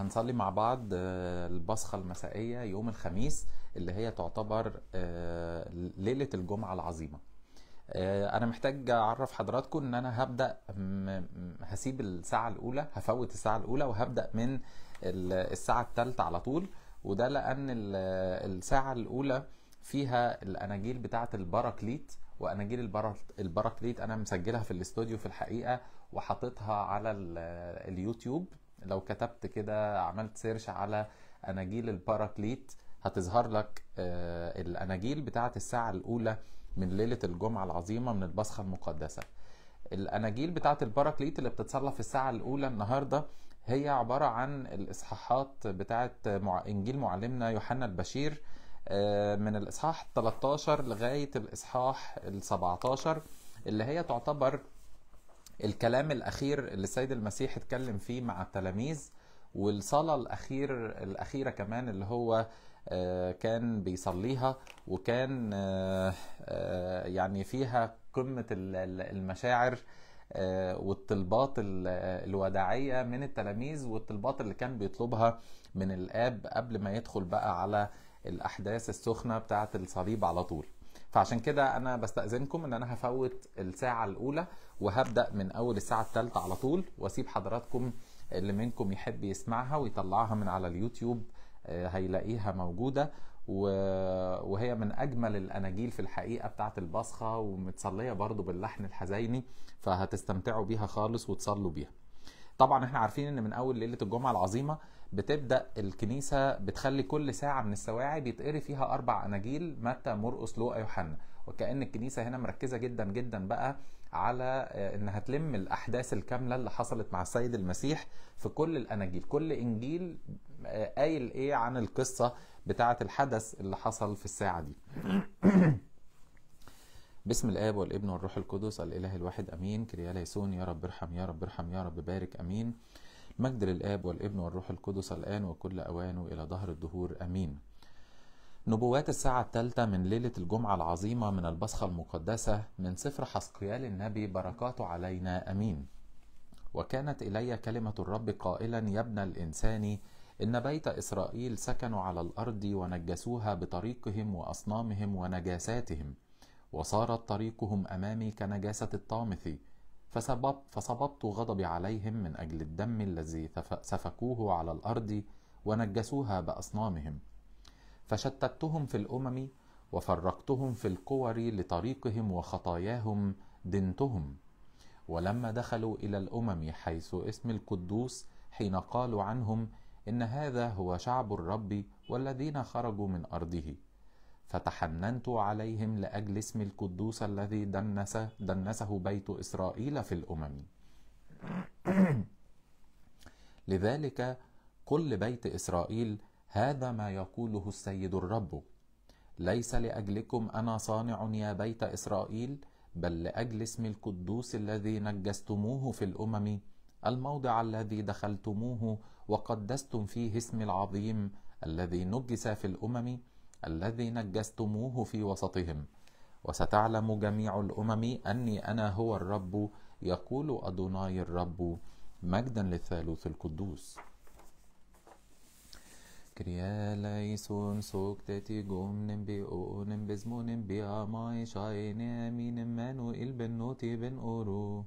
هنصلي مع بعض آه، البصخة المسائية يوم الخميس اللي هي تعتبر آه، ليلة الجمعة العظيمة آه، انا محتاج اعرف حضراتكم ان انا هبدا هسيب الساعه الاولى هفوت الساعه الاولى وهبدا من الساعه الثالثه على طول وده لان الساعه الاولى فيها الاناجيل بتاعه البراكليت واناجيل البراكليت انا مسجلها في الاستوديو في الحقيقه وحاططها على اليوتيوب لو كتبت كده عملت سيرش على اناجيل الباراكليت هتظهر لك آه، الاناجيل بتاعه الساعه الاولى من ليله الجمعه العظيمه من البصخه المقدسه الاناجيل بتاعه الباراكليت اللي بتتصلى في الساعه الاولى النهارده هي عباره عن الاصحاحات بتاعه انجيل معلمنا يوحنا البشير آه، من الاصحاح 13 لغايه الاصحاح ال 17 اللي هي تعتبر الكلام الاخير اللي السيد المسيح اتكلم فيه مع التلاميذ والصلاه الاخير الاخيره كمان اللي هو آه، كان بيصليها وكان آه، آه، يعني فيها قمه المشاعر والطلبات الوداعيه من التلاميذ والطلبات اللي كان بيطلبها من الاب قبل ما يدخل بقى على الاحداث السخنه بتاعه الصليب على طول فعشان كده انا بستاذنكم ان انا هفوت الساعه الاولى وهبدا من اول الساعه الثالثه على طول واسيب حضراتكم اللي منكم يحب يسمعها ويطلعها من على اليوتيوب آه، هيلاقيها موجوده وهي من اجمل الاناجيل في الحقيقه بتاعه البصخه ومتصليه برضو باللحن الحزيني فهتستمتعوا بيها خالص وتصلوا بيها طبعا احنا عارفين ان من اول ليله الجمعه العظيمه بتبدا الكنيسه بتخلي كل ساعه من السواعد يتقري فيها اربع اناجيل متى مرقس لوقا يوحنا وكان الكنيسه هنا مركزه جدا جدا بقى على آه، انها تلم الاحداث الكامله اللي حصلت مع السيد المسيح في كل الاناجيل كل انجيل آه، قايل ايه عن القصه بتاعه الحدث اللي حصل في الساعه دي بسم الاب والابن والروح القدس الاله الواحد امين كريال يسون يا رب ارحم يا رب ارحم يا رب بارك امين مجد للآب والابن والروح القدس الآن وكل أوان إلى ظهر الدهور أمين نبوات الساعة الثالثة من ليلة الجمعة العظيمة من البصخة المقدسة من سفر حسقيال النبي بركاته علينا أمين وكانت إلي كلمة الرب قائلا يا ابن الإنسان إن بيت إسرائيل سكنوا على الأرض ونجسوها بطريقهم وأصنامهم ونجاساتهم وصارت طريقهم أمامي كنجاسة الطامثي فسبب فسببت غضبي عليهم من أجل الدم الذي سفكوه على الأرض ونجسوها بأصنامهم فشتتهم في الأمم وفرقتهم في الكور لطريقهم وخطاياهم دنتهم ولما دخلوا إلى الأمم حيث اسم القدوس حين قالوا عنهم إن هذا هو شعب الرب والذين خرجوا من أرضه فتحننت عليهم لأجل اسم القدوس الذي دنس دنسه بيت إسرائيل في الأمم لذلك كل بيت إسرائيل هذا ما يقوله السيد الرب ليس لأجلكم أنا صانع يا بيت إسرائيل بل لأجل اسم القدوس الذي نجستموه في الأمم الموضع الذي دخلتموه وقدستم فيه اسم العظيم الذي نجس في الأمم الذي نجستموه في وسطهم وستعلم جميع الامم اني انا هو الرب يقول ادوناي الرب مجدا للثالوث القدوس سوكتتي مانو بن اورو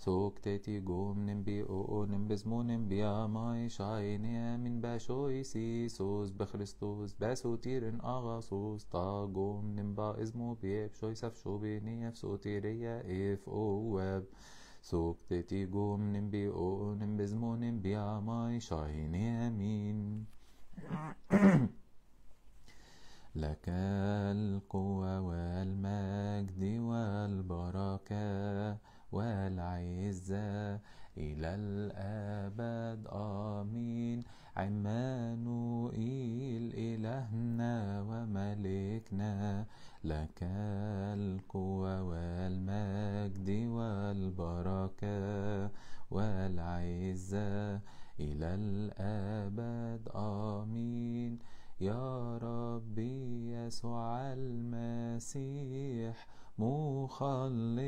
سوك تيتي قوم نمبي او او نمبز مو نمبيا ماي شايني من باشو يسي سوز بخلستوز باسو تيرن اغا سوز تا قوم نمبا ازمو بيب شو يسف شو بيني يفسو تيريا اف او ويب سوك جوم قوم نمبي او او نمبز مو نمبيا ماي شايني امين لك القوة والمجد والبركة والعزة إلى الأبد آمين عمانوئيل إلهنا وملكنا لك القوة والمجد والبركة والعزة إلى الأبد آمين يا ربي يسوع المسيح مخلص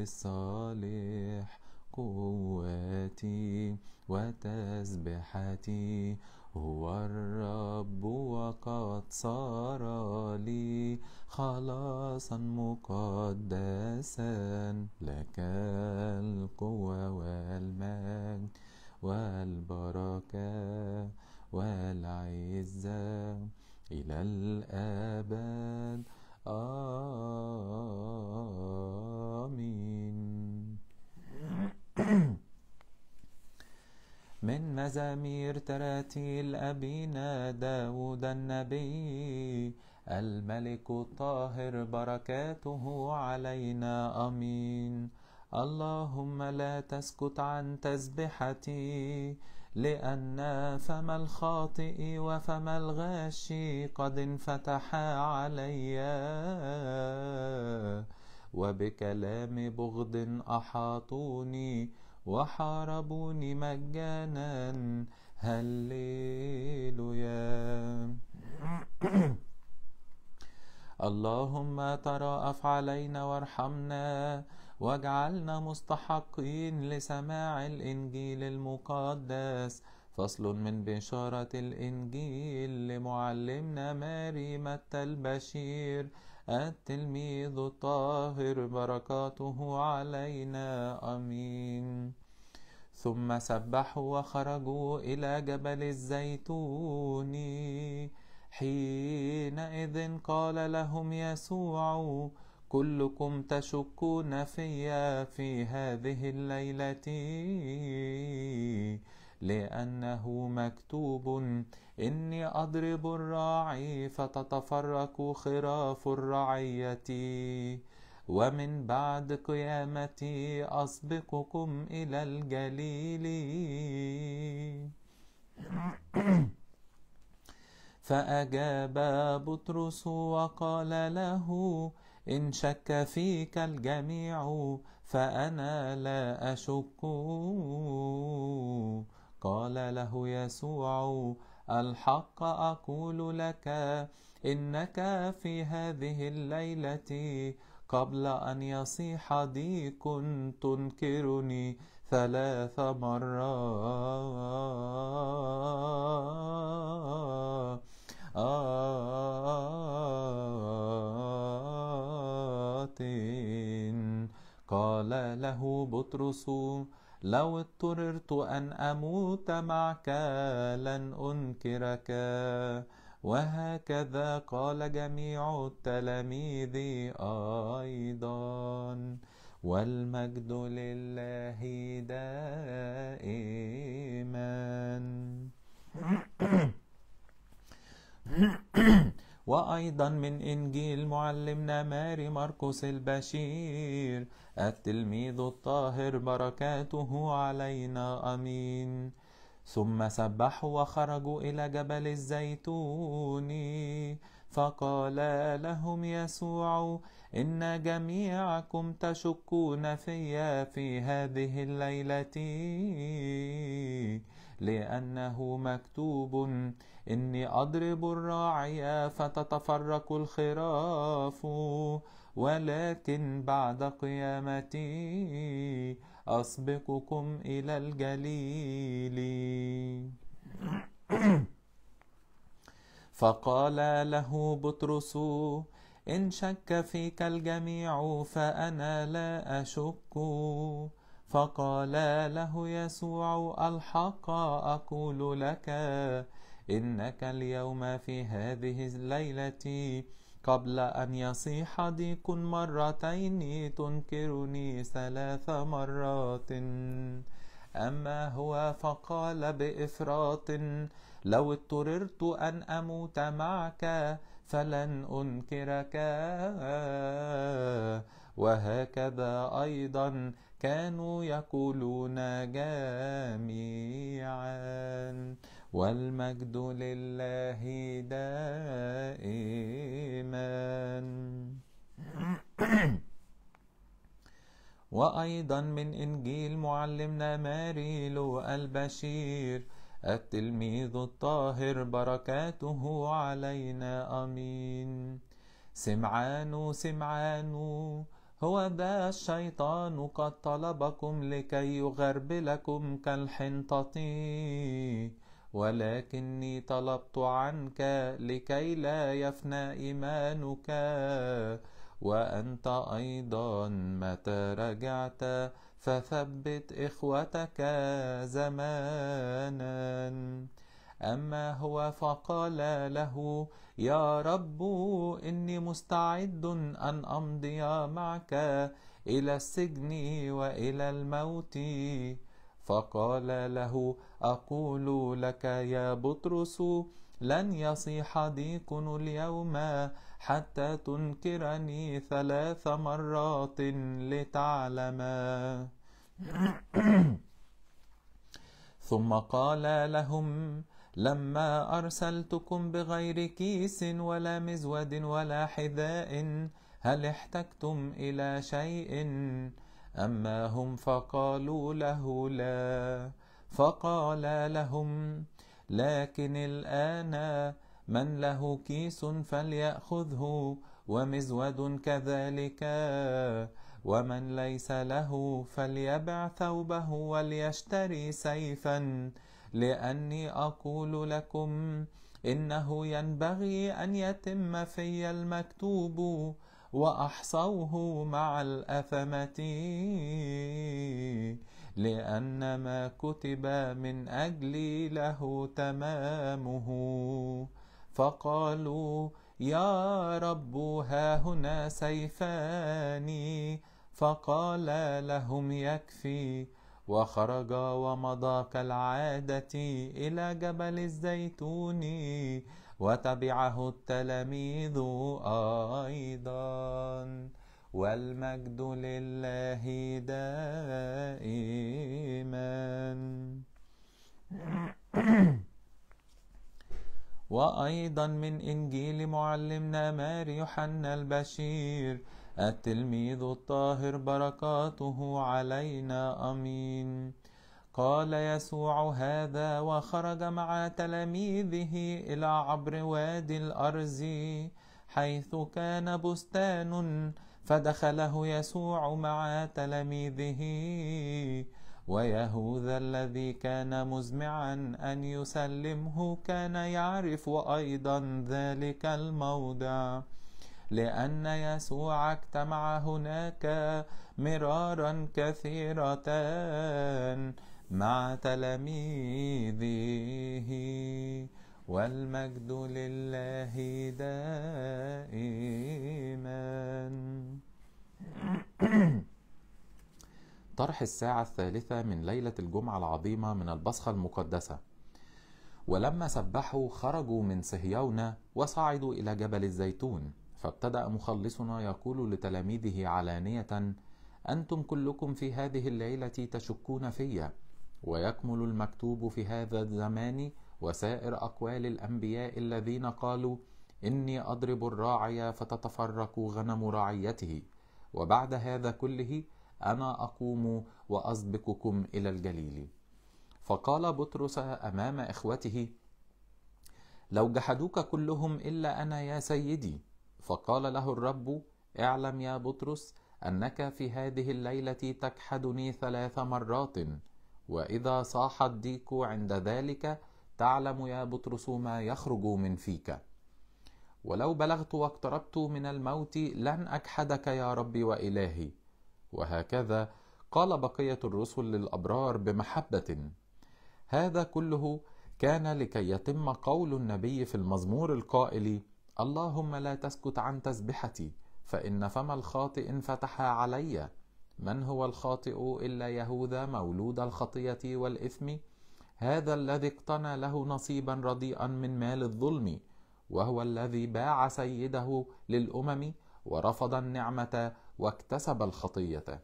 الصالح قوتي وتسبحتي هو الرب وقد صار لي خلاصا مقدسا لك القوة والمجد والبركة والعزة إلى الأبد آمين من مزامير تراتيل أبينا داود النبي الملك الطاهر بركاته علينا امين اللهم لا تسكت عن تسبحتي لأن فم الخاطئ وفم الغاشي قد انفتحا عليا وبكلام بغض أحاطوني وحاربوني مجانا هللويا اللهم تراءف علينا وارحمنا واجعلنا مستحقين لسماع الإنجيل المقدس فصل من بشارة الإنجيل لمعلمنا ماري متى البشير التلميذ الطاهر بركاته علينا امين ثم سبحوا وخرجوا الى جبل الزيتون حينئذ قال لهم يسوع كلكم تشكون فيا في هذه الليلة لأنه مكتوب إني أضرب الراعي فتتفرق خراف الرعية ومن بعد قيامتي أسبقكم إلى الجليل فأجاب بطرس وقال له إن شك فيك الجميع فأنا لا أشك قال له يسوع الحق أقول لك إنك في هذه الليلة قبل أن يصيح ديك تنكرني ثلاث مرات آه قال له بطرس لو اضطررت أن أموت معك لن أنكرك وهكذا قال جميع التلاميذ أيضا والمجد لله دائما وأيضا من إنجيل معلمنا ماري مرقس البشير التلميذ الطاهر بركاته علينا أمين ثم سبحوا وخرجوا إلى جبل الزيتون فقال لهم يسوع إن جميعكم تشكون في في هذه الليلة لأنه مكتوب إني أضرب الراعي فتتفرق الخراف ولكن بعد قيامتي أسبقكم إلى الجليل فقال له بطرس إن شك فيك الجميع فأنا لا أشك فقال له يسوع الحق أقول لك إنك اليوم في هذه الليلة قبل أن يصيح ديك مرتين تنكرني ثلاث مرات أما هو فقال بإفراط لو اضطررت أن أموت معك فلن أنكرك وهكذا أيضا كانوا يقولون جميعا والمجد لله دائما وأيضا من إنجيل معلمنا ماريل البشير التلميذ الطاهر بركاته علينا امين سمعان سمعان هو ذا الشيطان قد طلبكم لكي يغربلكم كالحنطه ولكني طلبت عنك لكي لا يفنى إيمانك وأنت أيضا متى رجعت فثبت إخوتك زمانا أما هو فقال له يا رب إني مستعد أن أمضي معك إلى السجن وإلى الموت فقال له اقول لك يا بطرس لن يصيح ديك اليوم حتى تنكرني ثلاث مرات لتعلم ثم قال لهم لما ارسلتكم بغير كيس ولا مزود ولا حذاء هل احتجتم الى شيء أما هم فقالوا له لا فقال لهم لكن الآن من له كيس فليأخذه ومزود كذلك ومن ليس له فليبع ثوبه وليشتري سيفا لأني أقول لكم إنه ينبغي أن يتم في المكتوب وأحصوه مع الأثمة لأن ما كتب من أجلي له تمامه فقالوا يا رب ها هنا سيفان فقال لهم يكفي وخرج ومضى كالعادة إلى جبل الزيتون وتبعه التلاميذ أيضا والمجد لله دائما وأيضا من إنجيل معلمنا ماري يوحنا البشير التلميذ الطاهر بركاته علينا أمين قال يسوع هذا وخرج مع تلاميذه إلى عبر وادي الارز حيث كان بستان فدخله يسوع مع تلاميذه ويهوذا الذي كان مزمعا أن يسلمه كان يعرف أيضا ذلك الموضع لأن يسوع اجتمع هناك مرارا كثيرتان مع تلاميذه والمجد لله دائما طرح الساعة الثالثة من ليلة الجمعة العظيمة من البصخة المقدسة ولما سبحوا خرجوا من صهيون وصعدوا إلى جبل الزيتون فابتدأ مخلصنا يقول لتلاميذه علانية أنتم كلكم في هذه الليلة تشكون فيّ ويكمل المكتوب في هذا الزمان وسائر أقوال الأنبياء الذين قالوا إني أضرب الراعي فتتفرق غنم رعيته وبعد هذا كله أنا أقوم وأسبقكم إلى الجليل فقال بطرس أمام إخوته لو جحدوك كلهم إلا أنا يا سيدي فقال له الرب اعلم يا بطرس أنك في هذه الليلة تجحدني ثلاث مرات واذا صاح الديك عند ذلك تعلم يا بطرس ما يخرج من فيك ولو بلغت واقتربت من الموت لن اجحدك يا ربي والهي وهكذا قال بقيه الرسل للابرار بمحبه هذا كله كان لكي يتم قول النبي في المزمور القائل اللهم لا تسكت عن تسبحتي فان فم الخاطئ فتح عليّ من هو الخاطئ إلا يهوذا مولود الخطية والإثم هذا الذي اقتنى له نصيبا رديئا من مال الظلم وهو الذي باع سيده للأمم ورفض النعمة واكتسب الخطية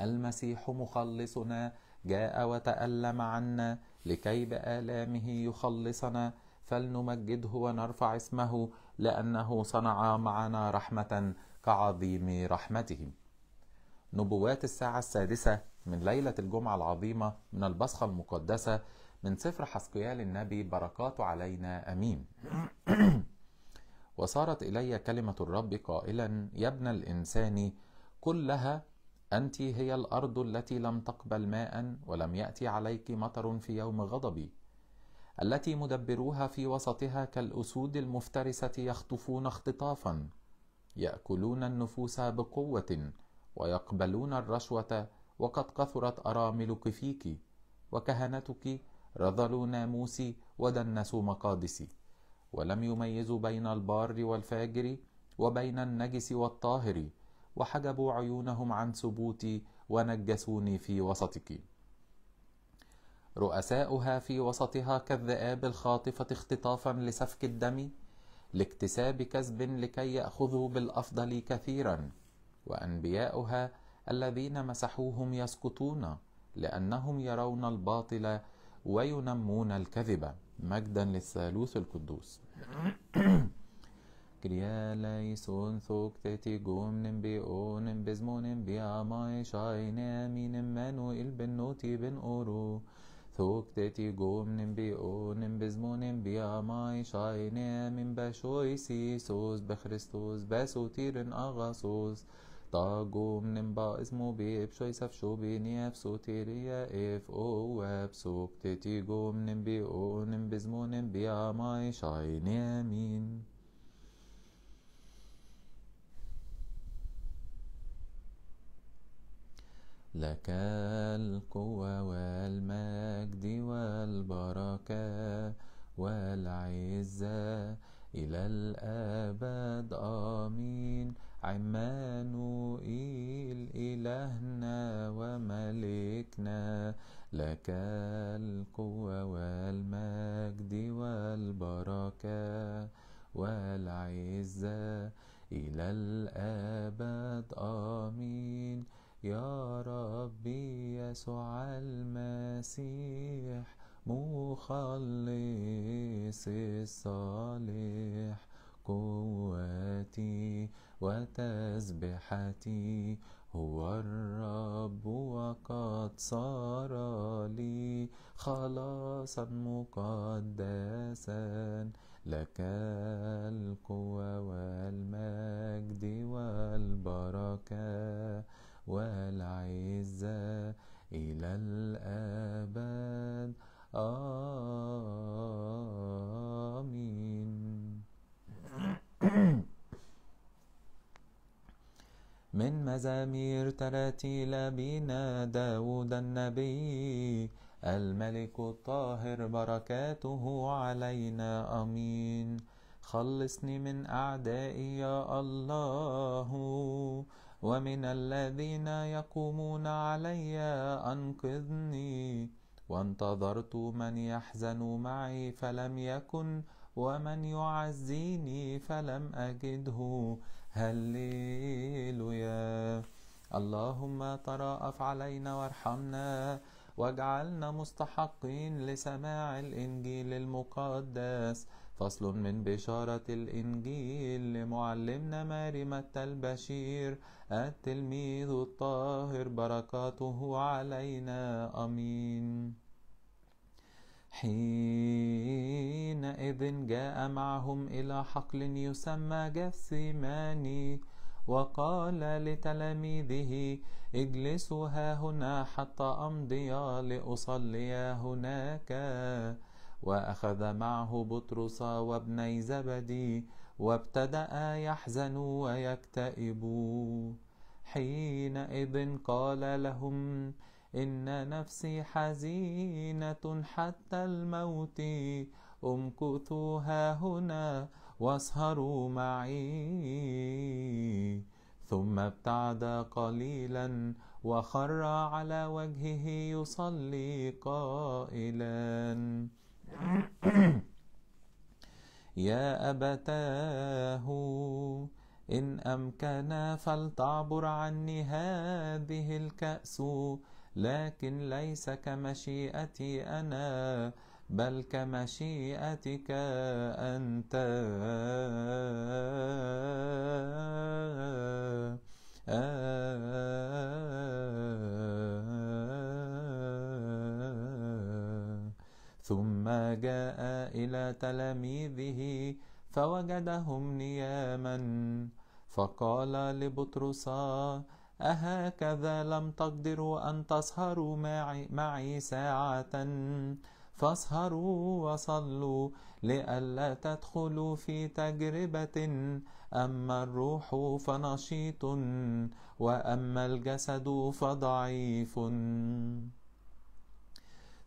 المسيح مخلصنا جاء وتألم عنا لكي بآلامه يخلصنا فلنمجده ونرفع اسمه لأنه صنع معنا رحمة كعظيم رحمته نبوات الساعة السادسة من ليلة الجمعة العظيمة من البصخة المقدسة من سفر حسقيال النبي بركات علينا أمين وصارت إلي كلمة الرب قائلا يا ابن الإنسان قل لها أنت هي الأرض التي لم تقبل ماء ولم يأتي عليك مطر في يوم غضبي التي مدبروها في وسطها كالأسود المفترسة يخطفون اختطافا يأكلون النفوس بقوة ويقبلون الرشوة وقد كثرت أراملك فيك وكهنتك رذلوا ناموسي ودنسوا مقادسي ولم يميزوا بين البار والفاجر وبين النجس والطاهر وحجبوا عيونهم عن ثبوتي ونجسوني في وسطك رؤساؤها في وسطها كالذئاب الخاطفة اختطافا لسفك الدم لاكتساب كسب لكي يأخذوا بالأفضل كثيرا وانبياؤها الذين مسحوهم يسقطون لانهم يرون الباطل وينمون الكذب مجدا للثالوث القدوس كريا ليسون ثوك تاتي جوم نمبي او نمبزمو نمبي عماي شاي نامي نمانو البن نوتي بن اورو ثوك تاتي جوم نمبي او نمبزمو نمبي عماي شاي نامي باشوي سيسوس بخريستوس باسو طاجو منبا اسمه بيب شوي سفشو بيني سو تيريا اف او جو من بي او نمبزمو بي عماي شاين يمين لك القوة والمجد والبركة والعزة إلى الأبد آمين عمانوئيل إلهنا وملكنا لك القوة والمجد والبركة والعزة إلى الأبد آمين يا ربي يسوع المسيح مخلص الصالح قوتي وتسبحتي هو الرب وقد صار لي خلاصا مقدسا لك القوة والمجد والبركة والعزة إلى الأبد آه من مزامير تراتيل بنا داود النبي الملك الطاهر بركاته علينا أمين خلصني من أعدائي يا الله ومن الذين يقومون علي أنقذني وانتظرت من يحزن معي فلم يكن ومن يعزيني فلم أجده هللويا اللهم تراءف علينا وارحمنا واجعلنا مستحقين لسماع الإنجيل المقدس فصل من بشارة الإنجيل لمعلمنا ماري متى البشير التلميذ الطاهر بركاته علينا أمين حينئذ جاء معهم إلى حقل يسمى جثيماني وقال لتلاميذه اجلسوا ها هنا حتى أمضي لأصلي هناك وأخذ معه بطرس وابني زبدي وابتدأ يحزن ويكتئب حينئذ قال لهم إن نفسي حزينة حتى الموت امكثوها هنا واسهروا معي ثم ابتعد قليلا وخر على وجهه يصلي قائلا يا أبتاه إن أمكن فلتعبر عني هذه الكأس لكن ليس كمشيئتي أنا بل كمشيئتك أنت ثم جاء إلى تلاميذه فوجدهم نياما فقال لبطرس أهكذا لم تقدروا أن تسهروا معي, معي ساعة فاسهروا وصلوا لئلا تدخلوا في تجربة أما الروح فنشيط وأما الجسد فضعيف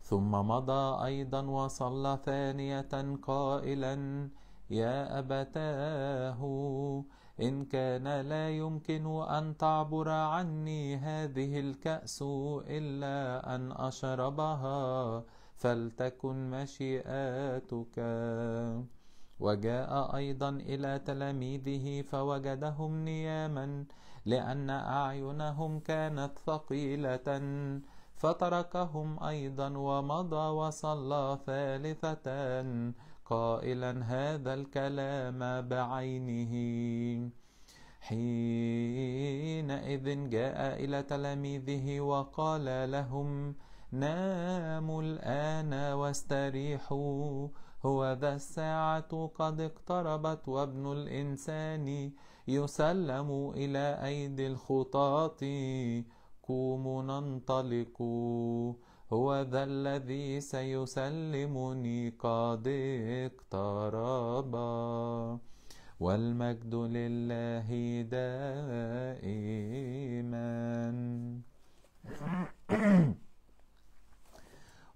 ثم مضى أيضا وصلى ثانية قائلا يا أبتاه إن كان لا يمكن أن تعبر عني هذه الكأس إلا أن أشربها فلتكن مشيئتك وجاء أيضا إلى تلاميذه فوجدهم نياما لأن أعينهم كانت ثقيلة فتركهم أيضا ومضى وصلى ثالثة قائلا هذا الكلام بعينه حينئذ جاء إلى تلاميذه وقال لهم ناموا الآن واستريحوا هو ذا الساعة قد اقتربت وابن الإنسان يسلم إلى أيدي الخطاة قوموا ننطلقوا هو ذا الذي سيسلمني قد اقتربا والمجد لله دائما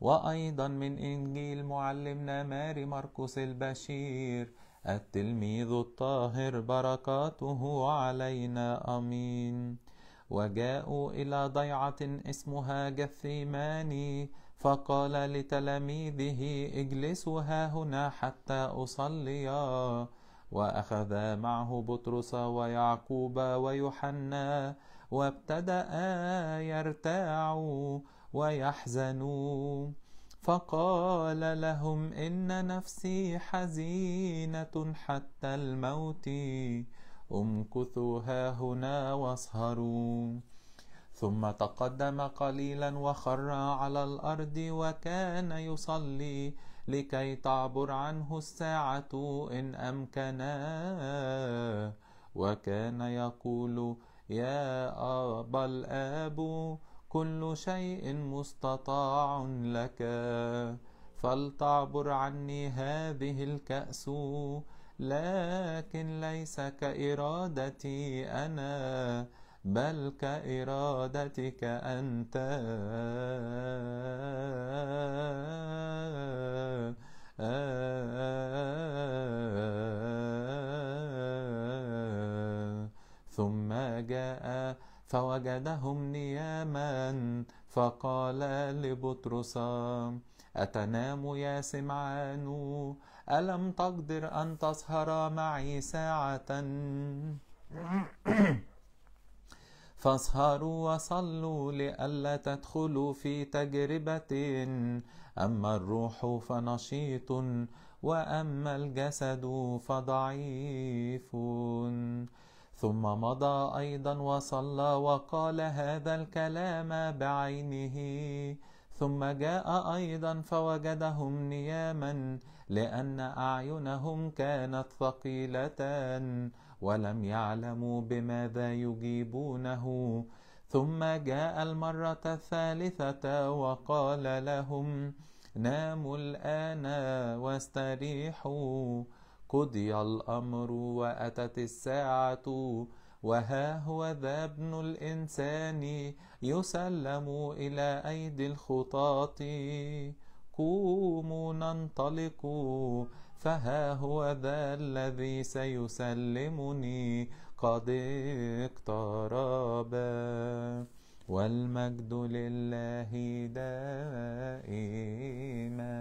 وأيضا من إنجيل معلمنا ماري مرقس البشير التلميذ الطاهر بركاته علينا أمين وجاءوا إلى ضيعة اسمها جثيماني فقال لتلاميذه اجلسوا ها هنا حتى أصليا وأخذا معه بطرس ويعقوب ويوحنا وابتدأ يرتاع ويحزن فقال لهم إن نفسي حزينة حتى الموت امكثوا ها هنا واصهروا ثم تقدم قليلا وخر على الارض وكان يصلي لكي تعبر عنه الساعه ان امكنا وكان يقول يا ابا الاب كل شيء مستطاع لك فلتعبر عني هذه الكاس لكن ليس كإرادتي أنا بل كإرادتك أنت ثم جاء فوجدهم نياما فقال لبطرس أتنام يا سمعان ألم تقدر أن تسهر معي ساعة فاسهروا وصلوا لئلا تدخلوا في تجربة أما الروح فنشيط وأما الجسد فضعيف ثم مضى أيضا وصلى وقال هذا الكلام بعينه ثم جاء أيضا فوجدهم نياما لأن أعينهم كانت ثقيلة ولم يعلموا بماذا يجيبونه ثم جاء المرة الثالثة وقال لهم ناموا الآن واستريحوا قضي الأمر وأتت الساعة وها هو ذا ابن الإنسان يسلم إلى أيدي الخطاة قوموا ننطلق فها هو ذا الذي سيسلمني قد اقترب والمجد لله دائما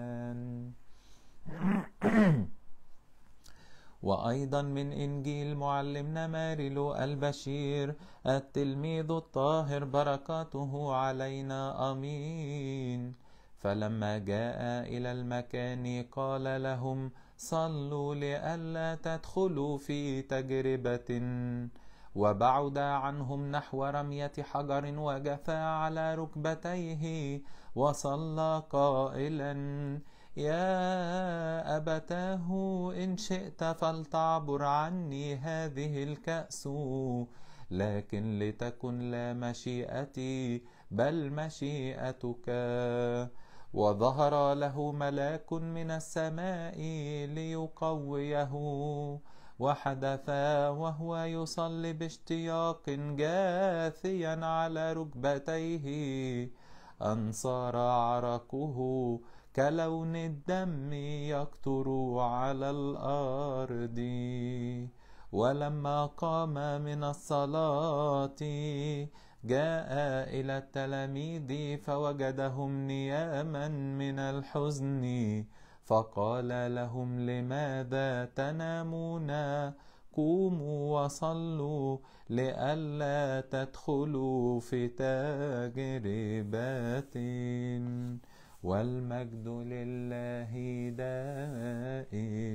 وأيضا من إنجيل معلمنا مارلو البشير التلميذ الطاهر بركاته علينا أمين فلما جاء إلى المكان قال لهم صلوا لئلا تدخلوا في تجربة وبعد عنهم نحو رمية حجر وجفا على ركبتيه وصلى قائلا يا أبتاه إن شئت فلتعبر عني هذه الكأس لكن لتكن لا مشيئتي بل مشيئتك وظهر له ملاك من السماء ليقويه وحدث وهو يصلي باشتياق جاثيا على ركبتيه أن صار عرقه كلون الدم يقطر على الأرض ولما قام من الصلاة جاء إلى التلاميذ فوجدهم نياما من الحزن فقال لهم لماذا تنامون قوموا وصلوا لئلا تدخلوا في تجربات والمجد لله دائما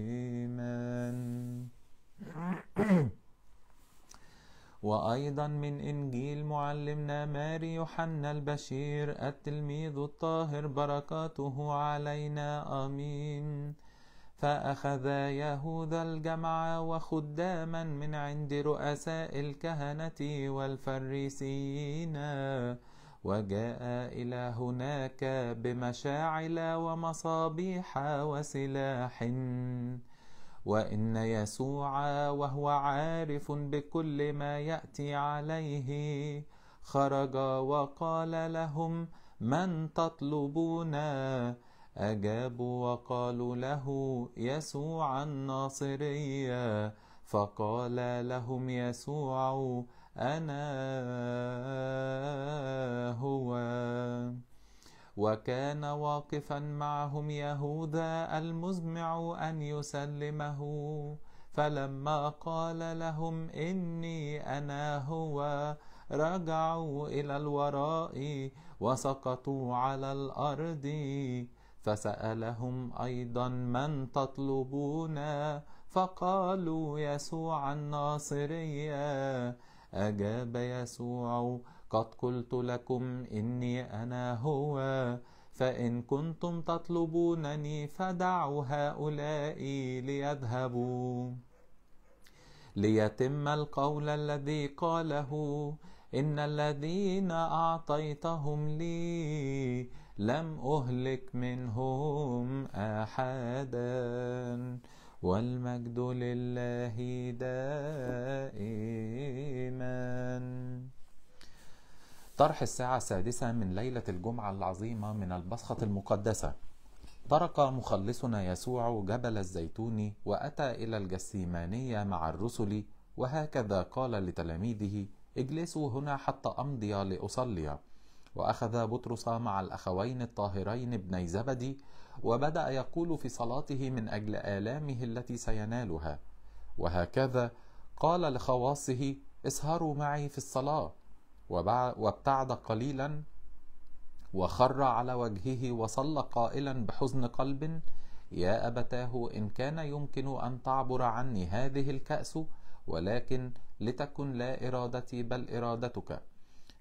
وأيضا من إنجيل معلمنا ماري يوحنا البشير التلميذ الطاهر بركاته علينا آمين فأخذ يهوذا الجمع وخداما من عند رؤساء الكهنة والفريسيين وجاء إلى هناك بمشاعل ومصابيح وسلاح وان يسوع وهو عارف بكل ما ياتي عليه خرج وقال لهم من تطلبون اجابوا وقالوا له يسوع الناصري فقال لهم يسوع انا هو وكان واقفا معهم يهوذا المزمع ان يسلمه فلما قال لهم اني انا هو رجعوا الى الوراء وسقطوا على الارض فسالهم ايضا من تطلبون فقالوا يسوع الناصري اجاب يسوع قد قلت لكم إني أنا هو فإن كنتم تطلبونني فدعوا هؤلاء ليذهبوا ليتم القول الذي قاله إن الذين أعطيتهم لي لم أهلك منهم أحدا والمجد لله دائما طرح الساعة السادسة من ليلة الجمعة العظيمة من البصخة المقدسة ترك مخلصنا يسوع جبل الزيتون وأتى إلى الجسيمانية مع الرسل وهكذا قال لتلاميذه اجلسوا هنا حتى أمضي لأصلي وأخذ بطرس مع الأخوين الطاهرين ابني زبدي وبدأ يقول في صلاته من أجل آلامه التي سينالها وهكذا قال لخواصه اسهروا معي في الصلاة وابتعد قليلا وخر على وجهه وصلى قائلا بحزن قلب يا أبتاه إن كان يمكن أن تعبر عني هذه الكأس ولكن لتكن لا إرادتي بل إرادتك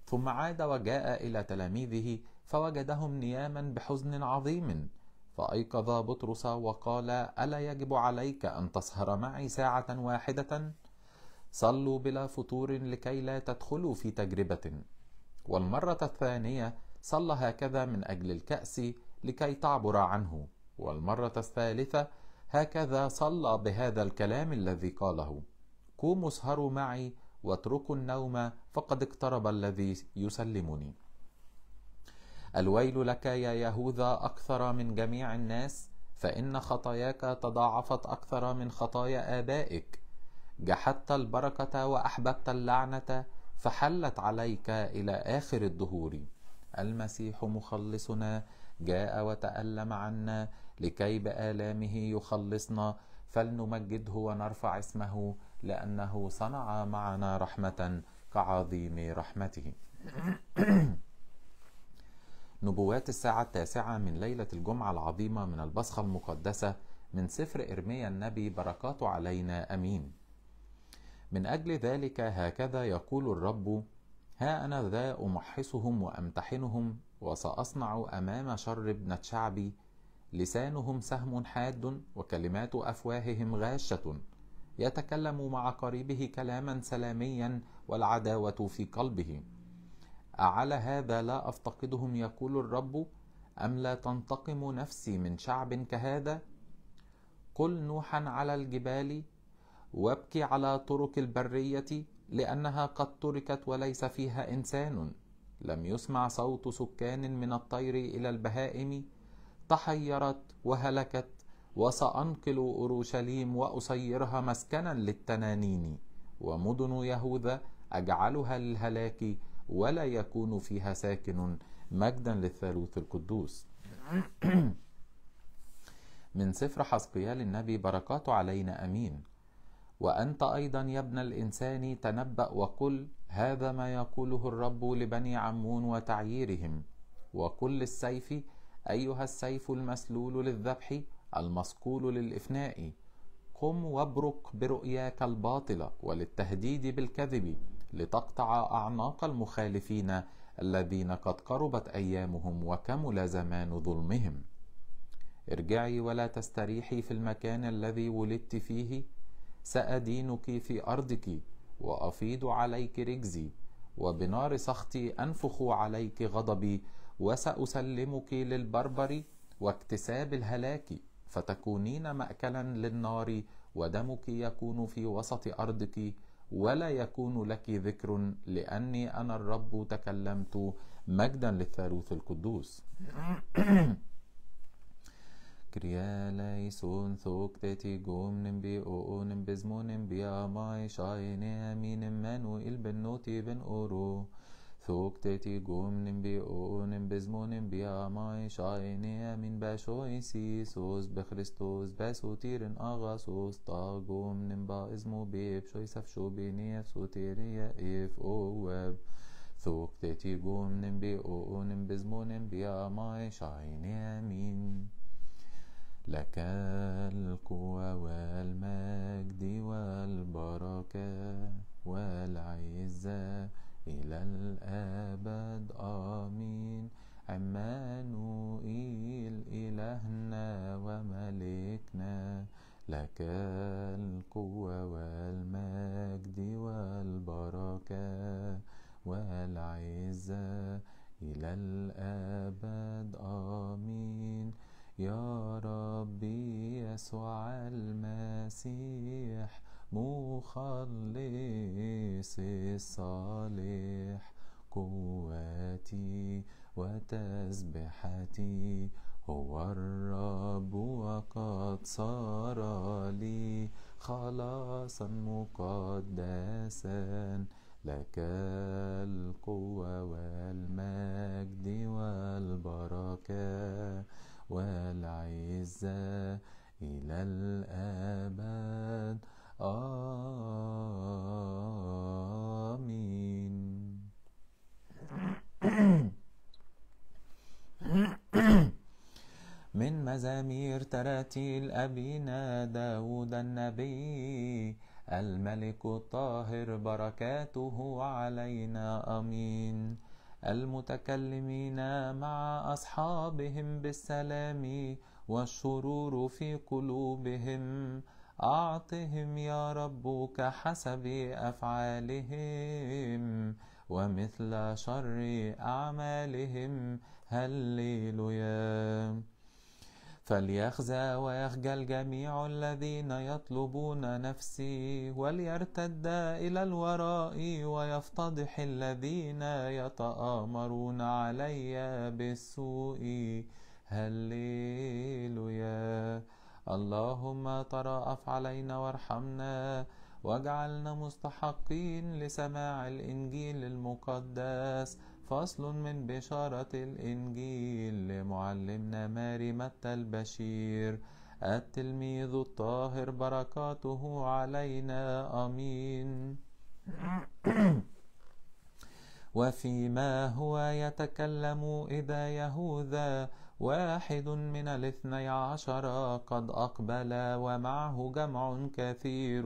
ثم عاد وجاء إلى تلاميذه فوجدهم نياما بحزن عظيم فأيقظ بطرس وقال ألا يجب عليك أن تسهر معي ساعة واحدة صلوا بلا فطور لكي لا تدخلوا في تجربة والمرة الثانية صلى هكذا من أجل الكأس لكي تعبر عنه والمرة الثالثة هكذا صلى بهذا الكلام الذي قاله قوموا اسهروا معي واتركوا النوم فقد اقترب الذي يسلمني الويل لك يا يهوذا أكثر من جميع الناس فإن خطاياك تضاعفت أكثر من خطايا آبائك جحدت البركة وأحببت اللعنة فحلت عليك إلى آخر الدهور المسيح مخلصنا جاء وتألم عنا لكي بآلامه يخلصنا فلنمجده ونرفع اسمه لأنه صنع معنا رحمة كعظيم رحمته نبوات الساعة التاسعة من ليلة الجمعة العظيمة من البصخة المقدسة من سفر إرميا النبي بركاته علينا أمين من أجل ذلك هكذا يقول الرب ها أنا ذا أمحصهم وأمتحنهم وسأصنع أمام شر ابنة شعبي لسانهم سهم حاد وكلمات أفواههم غاشة يتكلم مع قريبه كلاما سلاميا والعداوة في قلبه أعلى هذا لا أفتقدهم يقول الرب أم لا تنتقم نفسي من شعب كهذا قل نوحا على الجبال وابكي على طرق البريه لانها قد تركت وليس فيها انسان لم يسمع صوت سكان من الطير الى البهائم تحيرت وهلكت وسانقل اورشليم واسيرها مسكنا للتنانين ومدن يهوذا اجعلها للهلاك ولا يكون فيها ساكن مجدا للثالوث القدوس من سفر حسقيال النبي بركاته علينا امين وانت ايضا يا ابن الانسان تنبا وقل هذا ما يقوله الرب لبني عمون وتعييرهم وقل السيف ايها السيف المسلول للذبح المسقول للافناء قم وابرك برؤياك الباطله وللتهديد بالكذب لتقطع اعناق المخالفين الذين قد قربت ايامهم وكمل زمان ظلمهم ارجعي ولا تستريحي في المكان الذي ولدت فيه سأدينك في أرضك وأفيض عليك رجزي وبنار سخطي أنفخ عليك غضبي وسأسلمك للبربر واكتساب الهلاك فتكونين مأكلا للنار ودمك يكون في وسط أرضك ولا يكون لك ذكر لأني أنا الرب تكلمت مجدا للثالوث القدوس كرياليسون ثوك تاتي جوم نمبي او او نمبزمو نمبي اماي شاي نامي نمانو نوتي بن اورو ثوك تاتي جوم نمبي او او نمبزمو نمبي اماي شاي نامين باشوي سيسوس بخريستوس باسو تيرن اغاسوس تا جوم نمبا ازمو بيب شوي سفشو بينيف سوتيريا اف او واب ثوك تاتي جوم نمبي او او نمبزمو نمبي اماي شاي نامي لك القوة والمجد والبركة والعزة إلى الأبد آمين عمانوئيل إلهنا وملكنا لك القوة والمجد والبركة والعزة إلى الأبد آمين يا رب ربي يسوع المسيح مخلص الصالح قوتي وتسبحتي هو الرب وقد صار لي خلاصا مقدسا لك القوة والمجد والبركة والعزة إلى الأبد آمين من مزامير تراتيل أبينا داود النبي الملك الطاهر بركاته علينا آمين المتكلمين مع أصحابهم بالسلام والشرور في قلوبهم أعطهم يا رب كحسب أفعالهم ومثل شر أعمالهم هللويا فليخزى ويخجل جميع الذين يطلبون نفسي وليرتد إلى الوراء ويفتضح الذين يتآمرون علي بالسوء هللويا اللهم ترأف علينا وارحمنا واجعلنا مستحقين لسماع الإنجيل المقدس فصل من بشارة الإنجيل لمعلمنا ماري متى البشير التلميذ الطاهر بركاته علينا امين وفيما هو يتكلم اذا يهوذا واحد من الاثني عشر قد اقبل ومعه جمع كثير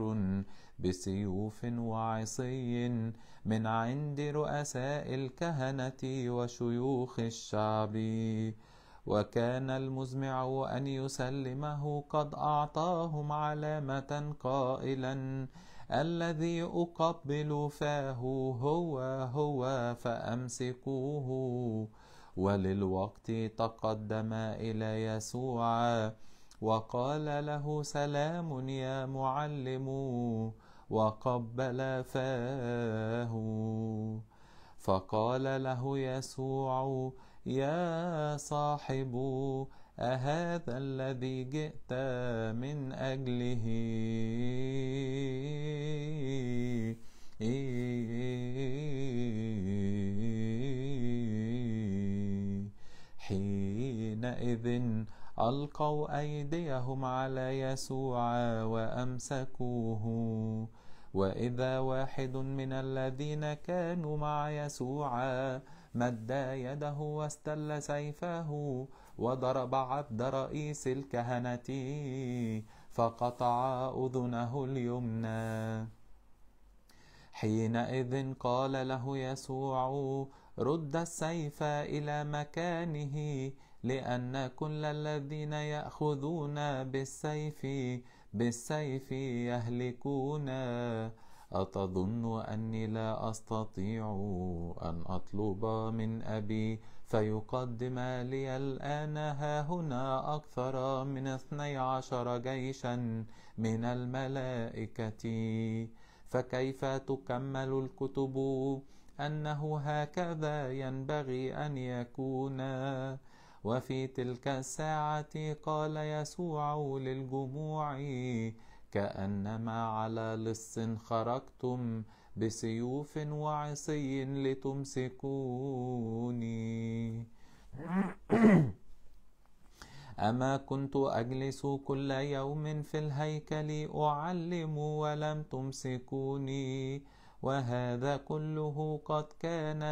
بسيوف وعصي من عند رؤساء الكهنة وشيوخ الشعب وكان المزمع أن يسلمه قد أعطاهم علامة قائلا الذي أقبل فاه هو هو فأمسكوه وللوقت تقدم إلى يسوع وقال له سلام يا معلم وقبل فاه فقال له يسوع يا صاحب أهذا الذي جئت من أجله حينئذ ألقوا أيديهم على يسوع وأمسكوه وإذا واحد من الذين كانوا مع يسوع مد يده واستل سيفه وضرب عبد رئيس الكهنة فقطع أذنه اليمنى حينئذ قال له يسوع رد السيف إلى مكانه لأن كل الذين يأخذون بالسيف بالسيف يهلكون أتظن أني لا أستطيع أن أطلب من أبي فيقدم لي الآن ها هنا أكثر من اثني عشر جيشا من الملائكة فكيف تكمل الكتب أنه هكذا ينبغي أن يكون وفي تلك الساعة قال يسوع للجموع كأنما على لص خرجتم بسيوف وعصي لتمسكوني أما كنت أجلس كل يوم في الهيكل أعلم ولم تمسكوني وهذا كله قد كان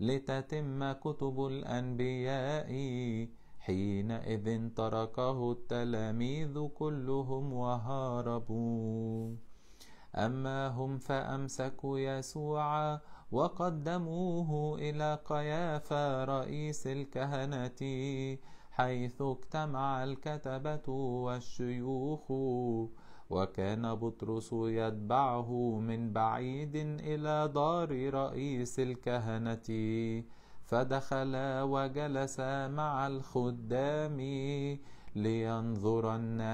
لتتم كتب الأنبياء حينئذ تركه التلاميذ كلهم وهاربوا أما هم فأمسكوا يسوع وقدموه إلى قيافة رئيس الكهنة حيث اجتمع الكتبة والشيوخ وكان بطرس يتبعه من بعيد إلى دار رئيس الكهنة فدخلا وجلسا مع الخدام لينظر النهايات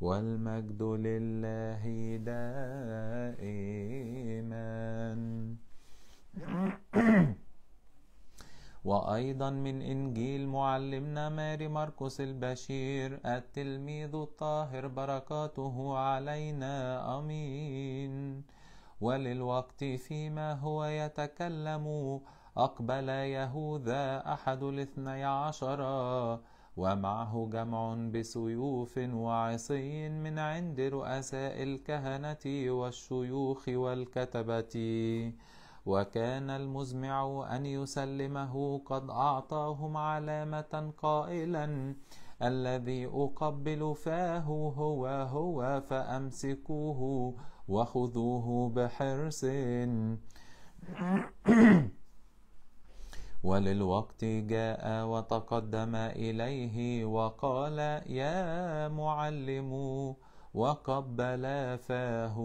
والمجد لله دائما وأيضا من إنجيل معلمنا ماري ماركوس البشير التلميذ الطاهر بركاته علينا أمين وللوقت فيما هو يتكلم أقبل يهوذا أحد الاثني عشر ومعه جمع بسيوف وعصي من عند رؤساء الكهنة والشيوخ والكتبة وكان المزمع أن يسلمه قد أعطاهم علامة قائلا الذي أقبل فاه هو هو فأمسكوه وخذوه بحرص وللوقت جاء وتقدم إليه وقال يا معلم وقبل فاه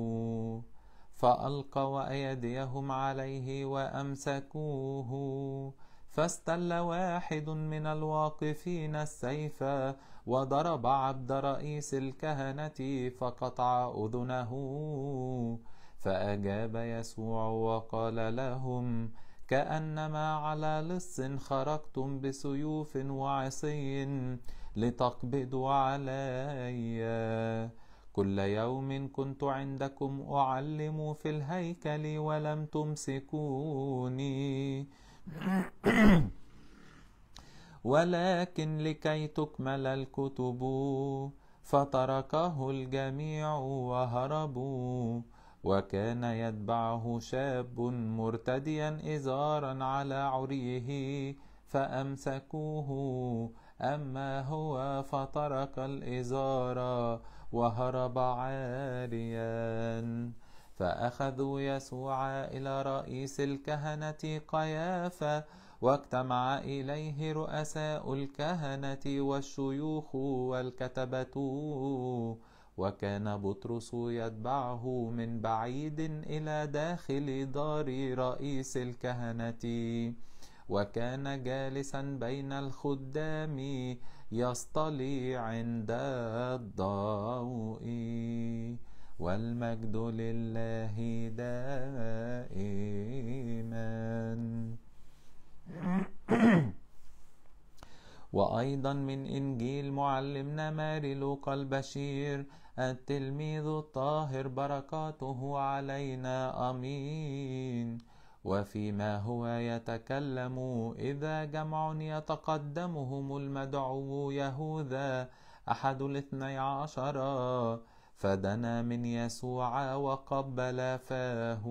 فألقوا أيديهم عليه وأمسكوه فاستل واحد من الواقفين السيف وضرب عبد رئيس الكهنة فقطع أذنه فأجاب يسوع وقال لهم كأنما على لص خرجتم بسيوف وعصي لتقبضوا عليّ كل يوم كنت عندكم أعلم في الهيكل ولم تمسكوني ولكن لكي تكمل الكتب فتركه الجميع وهربوا وكان يتبعه شاب مرتديا إزارا على عريه فأمسكوه أما هو فترك الإزار وهرب عاريا فأخذوا يسوع إلى رئيس الكهنة قيافة واجتمع إليه رؤساء الكهنة والشيوخ والكتبة وكان بطرس يتبعه من بعيد إلى داخل دار رئيس الكهنة وكان جالسا بين الخدام يصطلي عند الضوء والمجد لله دائما وأيضا من إنجيل معلمنا ماري لوقا البشير التلميذ الطاهر بركاته علينا أمين وفيما هو يتكلم إذا جمع يتقدمهم المدعو يهوذا أحد الاثني عشر فدنا من يسوع وقبل فاه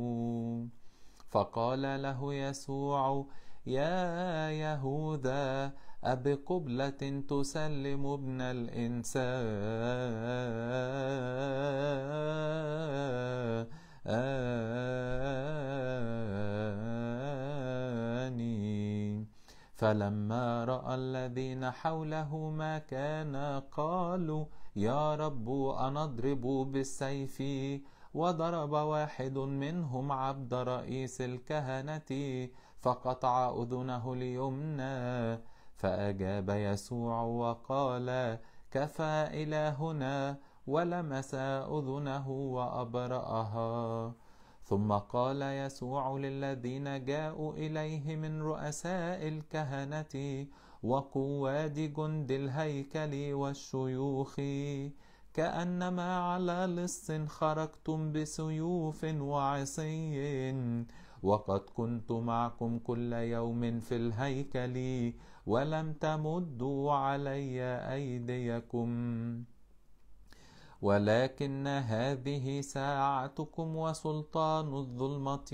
فقال له يسوع يا يهوذا أبقبلة تسلم ابن الإنسان آني فلما رأى الذين حوله ما كان قالوا يا رب أنا أضرب بالسيف وضرب واحد منهم عبد رئيس الكهنة فقطع أذنه اليمنى فأجاب يسوع وقال كفى إلى هنا ولمس أذنه وأبرأها ثم قال يسوع للذين جاءوا إليه من رؤساء الكهنة وقواد جند الهيكل والشيوخ كأنما على لص خرجتم بسيوف وعصي وقد كنت معكم كل يوم في الهيكل ولم تمدوا علي أيديكم ولكن هذه ساعتكم وسلطان الظلمة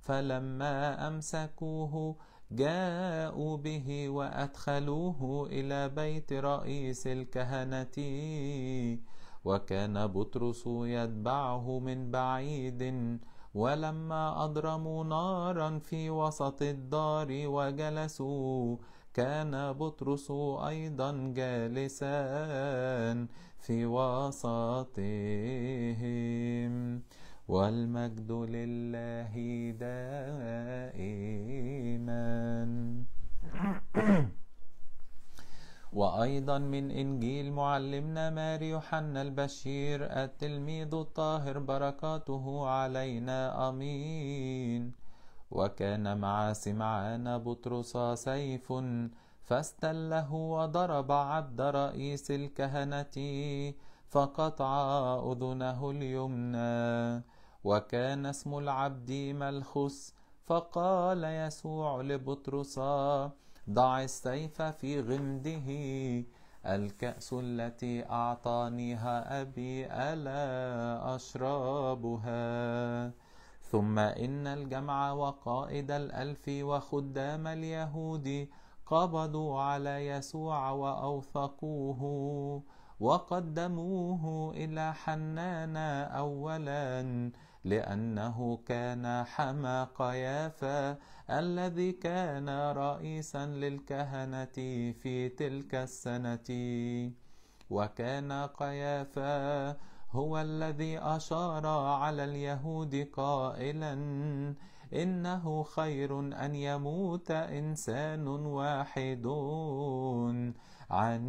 فلما أمسكوه جاءوا به وأدخلوه إلى بيت رئيس الكهنة وكان بطرس يتبعه من بعيد ولما أضرموا نارا في وسط الدار وجلسوا كان بطرس أيضا جالسا في وسطهم والمجد لله دائما وأيضا من إنجيل معلمنا ماري يوحنا البشير التلميذ الطاهر بركاته علينا آمين وكان مع سمعان بطرس سيف فاستله وضرب عبد رئيس الكهنة فقطع أذنه اليمنى وكان اسم العبد ملخص فقال يسوع لبطرس ضع السيف في غمده الكأس التي أعطانيها أبي ألا أشربها ثم إن الجمع وقائد الألف وخدام اليهود قبضوا على يسوع وأوثقوه وقدموه إلى حنانا أولا لأنه كان حمى قيافة الذي كان رئيسا للكهنة في تلك السنة وكان قيافة هو الذي أشار على اليهود قائلا إنه خير أن يموت إنسان واحد عن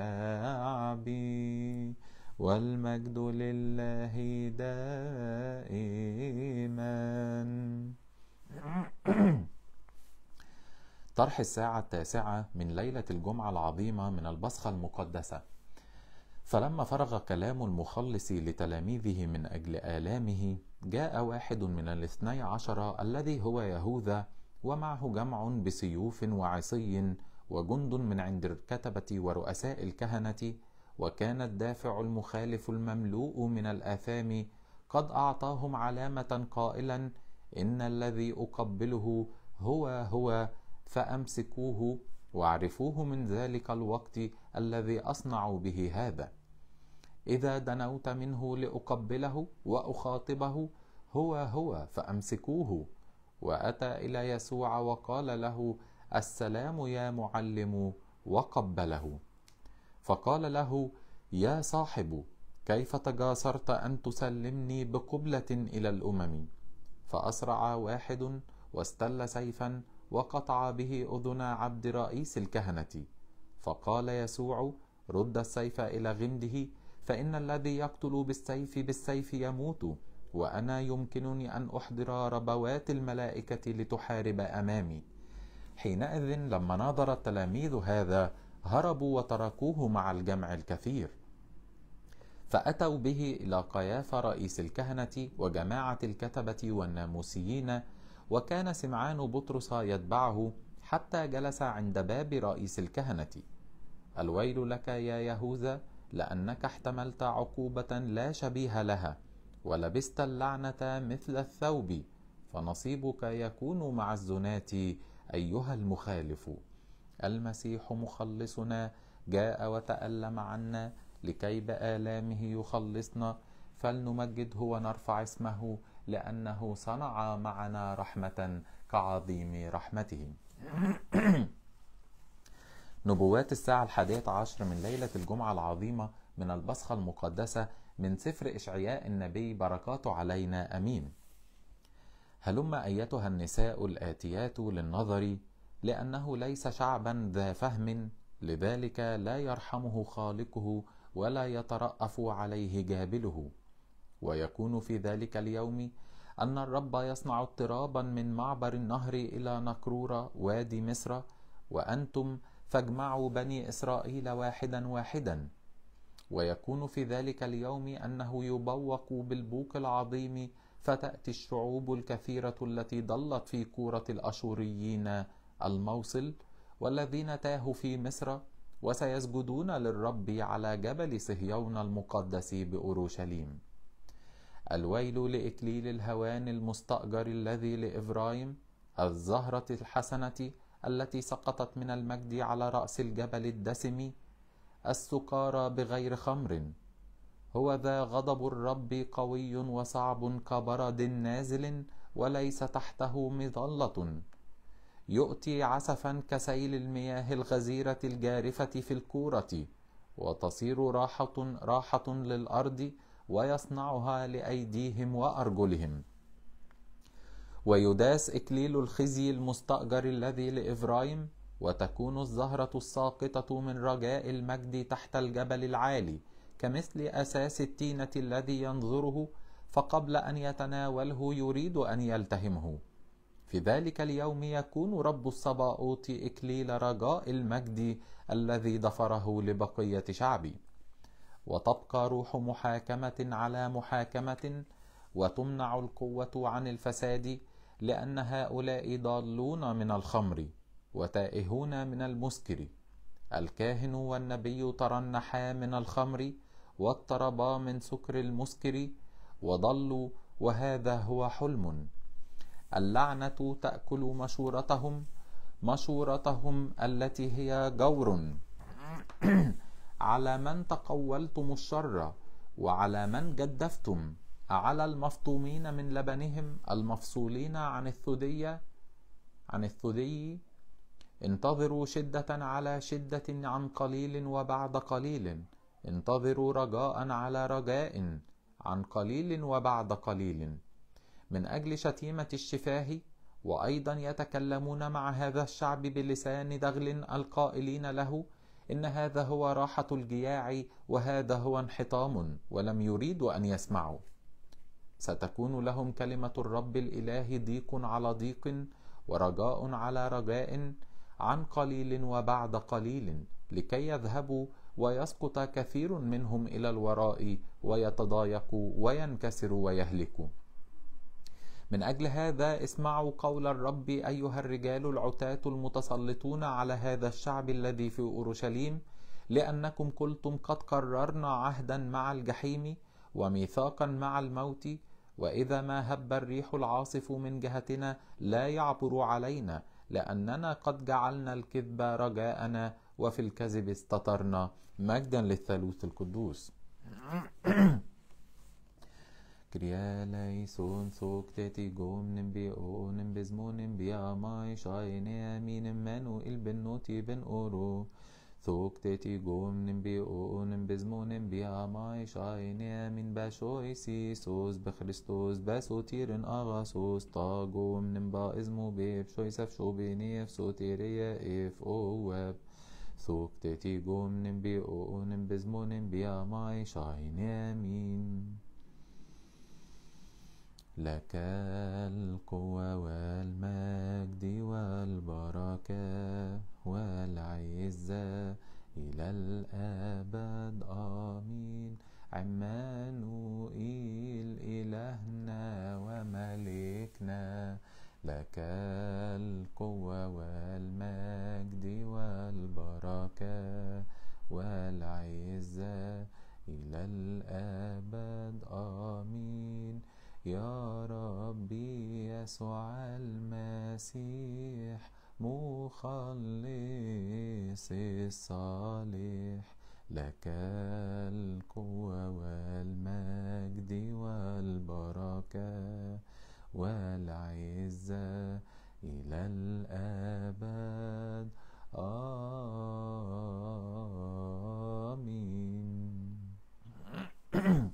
الشعب والمجد لله دائما طرح الساعة التاسعة من ليلة الجمعة العظيمة من البصخة المقدسة فلما فرغ كلام المخلص لتلاميذه من أجل آلامه جاء واحد من الاثني عشر الذي هو يهوذا ومعه جمع بسيوف وعصي وجند من عند الكتبة ورؤساء الكهنة وكان الدافع المخالف المملوء من الآثام قد أعطاهم علامة قائلا إن الذي أقبله هو هو فأمسكوه واعرفوه من ذلك الوقت الذي أصنع به هذا إذا دنوت منه لأقبله وأخاطبه هو هو فأمسكوه وأتى إلى يسوع وقال له السلام يا معلم وقبله فقال له يا صاحب كيف تجاسرت أن تسلمني بقبلة إلى الأمم فأسرع واحد واستل سيفا وقطع به أذن عبد رئيس الكهنة فقال يسوع رد السيف إلى غمده فإن الذي يقتل بالسيف بالسيف يموت وأنا يمكنني أن أحضر ربوات الملائكة لتحارب أمامي حينئذ لما ناظر التلاميذ هذا هربوا وتركوه مع الجمع الكثير فأتوا به إلى قيافة رئيس الكهنة وجماعة الكتبة والناموسيين وكان سمعان بطرس يتبعه حتى جلس عند باب رئيس الكهنة الويل لك يا يهوذا لأنك احتملت عقوبة لا شبيه لها ولبست اللعنة مثل الثوب فنصيبك يكون مع الزناة أيها المخالف المسيح مخلصنا جاء وتألم عنا لكي بآلامه يخلصنا فلنمجده ونرفع اسمه لأنه صنع معنا رحمة كعظيم رحمته نبوات الساعة الحادية عشر من ليلة الجمعة العظيمة من البصخة المقدسة من سفر إشعياء النبي بركاته علينا أمين هلم أيتها النساء الآتيات للنظر لأنه ليس شعبا ذا فهم لذلك لا يرحمه خالقه ولا يترأف عليه جابله ويكون في ذلك اليوم أن الرب يصنع اضطرابا من معبر النهر إلى نقرورة وادي مصر وأنتم فاجمعوا بني إسرائيل واحدا واحدا ويكون في ذلك اليوم أنه يبوق بالبوق العظيم فتأتي الشعوب الكثيرة التي ضلت في كورة الأشوريين الموصل والذين تاهوا في مصر وسيسجدون للرب على جبل صهيون المقدس بأورشليم الويل لإكليل الهوان المستأجر الذي لإفرايم الزهرة الحسنة التي سقطت من المجد على رأس الجبل الدسم السكارى بغير خمر هو ذا غضب الرب قوي وصعب كبرد نازل وليس تحته مظلة يؤتي عسفا كسيل المياه الغزيرة الجارفة في الكورة وتصير راحة راحة للأرض ويصنعها لأيديهم وأرجلهم ويداس إكليل الخزي المستأجر الذي لإفرايم وتكون الزهرة الساقطة من رجاء المجد تحت الجبل العالي كمثل أساس التينة الذي ينظره فقبل أن يتناوله يريد أن يلتهمه في ذلك اليوم يكون رب الصباؤوت إكليل رجاء المجد الذي ضفره لبقية شعبي وتبقى روح محاكمة على محاكمة وتمنع القوة عن الفساد لأن هؤلاء ضالون من الخمر وتائهون من المسكر الكاهن والنبي ترنحا من الخمر واضطربا من سكر المسكر وضلوا وهذا هو حلم اللعنة تأكل مشورتهم مشورتهم التي هي جور على من تقولتم الشر وعلى من جدفتم على المفطومين من لبنهم المفصولين عن الثدي عن الثدي انتظروا شدة على شدة عن قليل وبعد قليل انتظروا رجاء على رجاء عن قليل وبعد قليل من أجل شتيمة الشفاه وأيضا يتكلمون مع هذا الشعب بلسان دغل القائلين له إن هذا هو راحة الجياع وهذا هو انحطام ولم يريدوا أن يسمعوا ستكون لهم كلمة الرب الإله ضيق على ضيق ورجاء على رجاء عن قليل وبعد قليل لكي يذهبوا ويسقط كثير منهم إلى الوراء ويتضايقوا وينكسروا ويهلكوا من أجل هذا اسمعوا قول الرب أيها الرجال العتاة المتسلطون على هذا الشعب الذي في أورشليم لأنكم قلتم قد قررنا عهدا مع الجحيم وميثاقا مع الموت واذا ما هب الريح العاصف من جهتنا لا يعبر علينا لاننا قد جعلنا الكذب رجاءنا وفي الكذب استترنا مجدا للثالوث القدوس Krielei son soktet i gomnen bi ånen bezmonen bi ماي شاي aminen menu il bennoti بن اورو ثوك تيتي قوم نمبي اون بزمو نمبي اماي شايني من باشو ايسي سوز بخلستوز باسو تيرن اغا سوز تا قوم نمبا ازمو بيب شو يسف شو بينيف سو تيريا اف او ويب ثوك تيتي قوم نمبي اون بزمو نمبي اماي شايني من لك القوة والمجد والبركة والعزة إلى الأبد آمين عمانوئيل إلهنا وملكنا لك القوة والمجد والبركة والعزة إلى الأبد آمين يا ربي يسوع المسيح مخلص الصالح لك القوة والمجد والبركة والعزة إلى الأبد آمين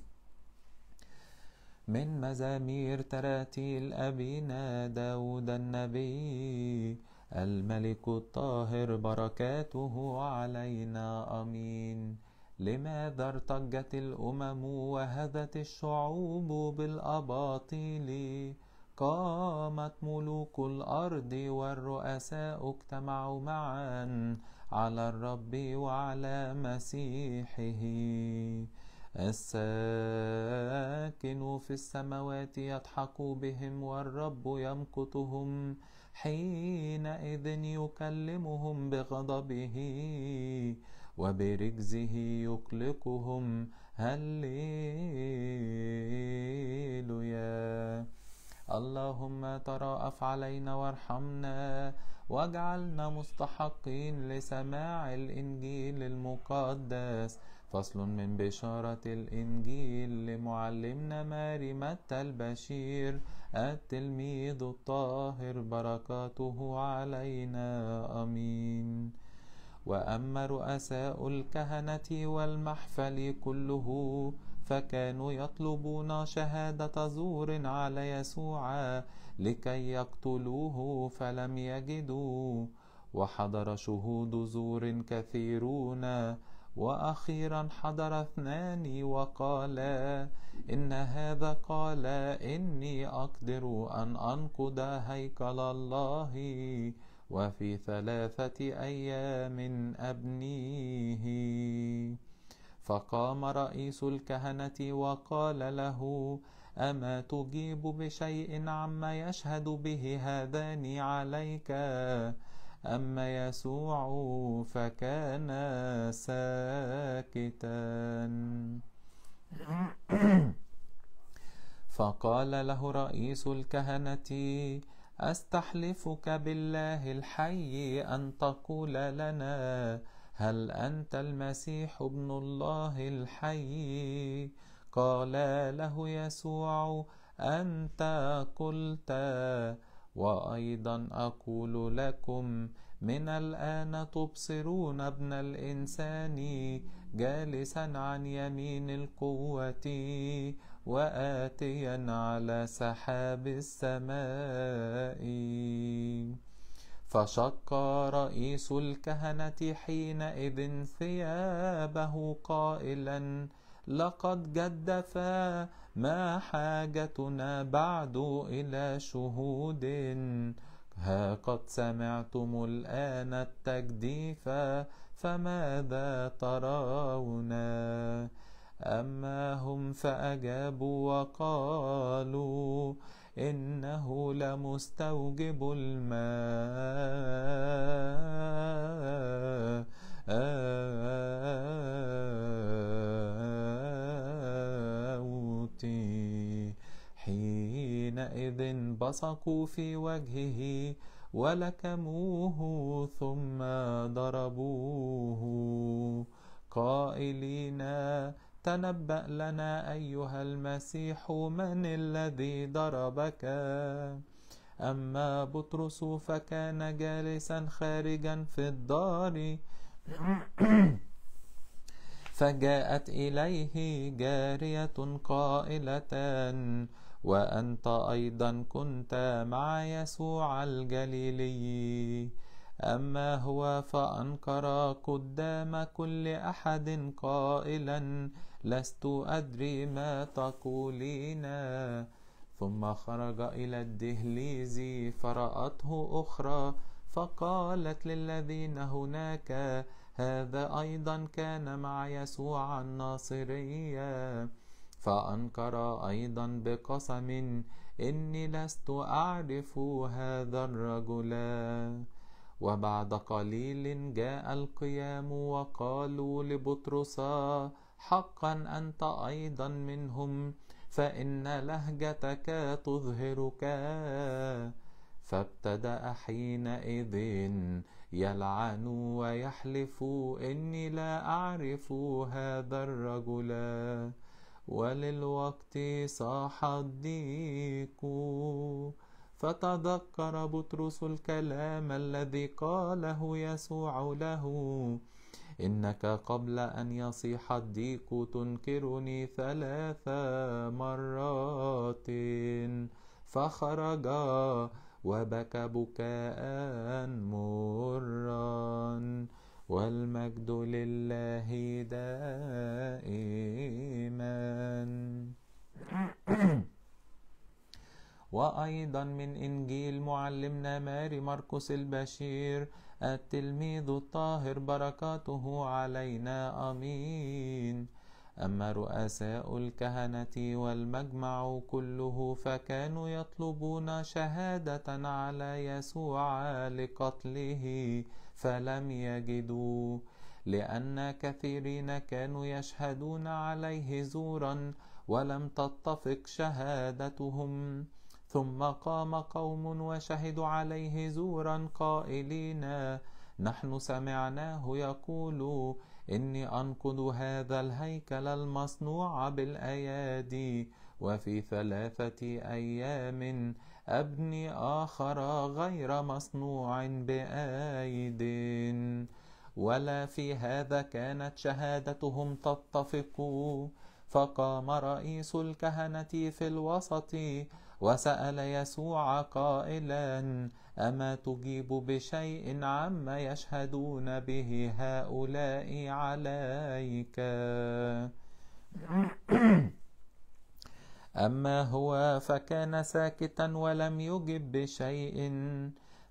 من مزامير تراتيل أبينا داود النبي الملك الطاهر بركاته علينا أمين لماذا ارتجت الأمم وهذت الشعوب بالأباطيل قامت ملوك الأرض والرؤساء اجتمعوا معا على الرب وعلى مسيحه الساكن في السماوات يضحك بهم والرب يمقتهم حينئذ يكلمهم بغضبه وبرجزه يقلقهم هللويا اللهم تراءف علينا وارحمنا واجعلنا مستحقين لسماع الانجيل المقدس فصل من بشارة الإنجيل لمعلمنا ماري متى البشير التلميذ الطاهر بركاته علينا أمين وأما رؤساء الكهنة والمحفل كله فكانوا يطلبون شهادة زور على يسوع لكي يقتلوه فلم يجدوا وحضر شهود زور كثيرون وأخيرا حضر اثنان وقالا إن هذا قال إني أقدر أن أنقض هيكل الله وفي ثلاثة أيام أبنيه فقام رئيس الكهنة وقال له أما تجيب بشيء عما يشهد به هذان عليك أما يسوع فكان ساكتا فقال له رئيس الكهنة أستحلفك بالله الحي أن تقول لنا هل أنت المسيح ابن الله الحي قال له يسوع أنت قلت وايضا اقول لكم من الان تبصرون ابن الانسان جالسا عن يمين القوه واتيا على سحاب السماء فشق رئيس الكهنه حينئذ ثيابه قائلا لقد جدف ما حاجتنا بعد إلى شهود ها قد سمعتم الآن التجديف فماذا ترون أما هم فأجابوا وقالوا إنه لمستوجب الماء آه إذ انبصقوا في وجهه ولكموه ثم ضربوه قائلين تنبأ لنا أيها المسيح من الذي ضربك أما بطرس فكان جالسا خارجا في الدار فجاءت إليه جارية قائلة وأنت أيضا كنت مع يسوع الجليلي أما هو فأنكر قدام كل أحد قائلا لست أدري ما تقولين ثم خرج إلى الدهليز فرأته أخرى فقالت للذين هناك هذا أيضا كان مع يسوع الناصريه فأنكر أيضا بقسم إني لست أعرف هذا الرجل وبعد قليل جاء القيام وقالوا لبطرس حقا أنت أيضا منهم فإن لهجتك تظهرك فابتدأ حينئذ يلعن ويحلف إني لا أعرف هذا الرجل وللوقت صاح الضيق فتذكر بطرس الكلام الذي قاله يسوع له إنك قبل أن يصيح الضيق تنكرني ثلاث مرات فخرج وبكى بكاء مرا والمجد لله دائم وأيضا من إنجيل معلمنا ماري مرقس البشير التلميذ الطاهر بركاته علينا آمين أما رؤساء الكهنة والمجمع كله فكانوا يطلبون شهادة على يسوع لقتله فلم يجدوا لأن كثيرين كانوا يشهدون عليه زورا ولم تتفق شهادتهم ثم قام قوم وشهدوا عليه زورا قائلين نحن سمعناه يقول إني أنقض هذا الهيكل المصنوع بالأيادي وفي ثلاثة أيام أبني آخر غير مصنوع بأيد ولا في هذا كانت شهادتهم تتفق فقام رئيس الكهنة في الوسط وسأل يسوع قائلا أما تجيب بشيء عما يشهدون به هؤلاء عليك أما هو فكان ساكتا ولم يجب بشيء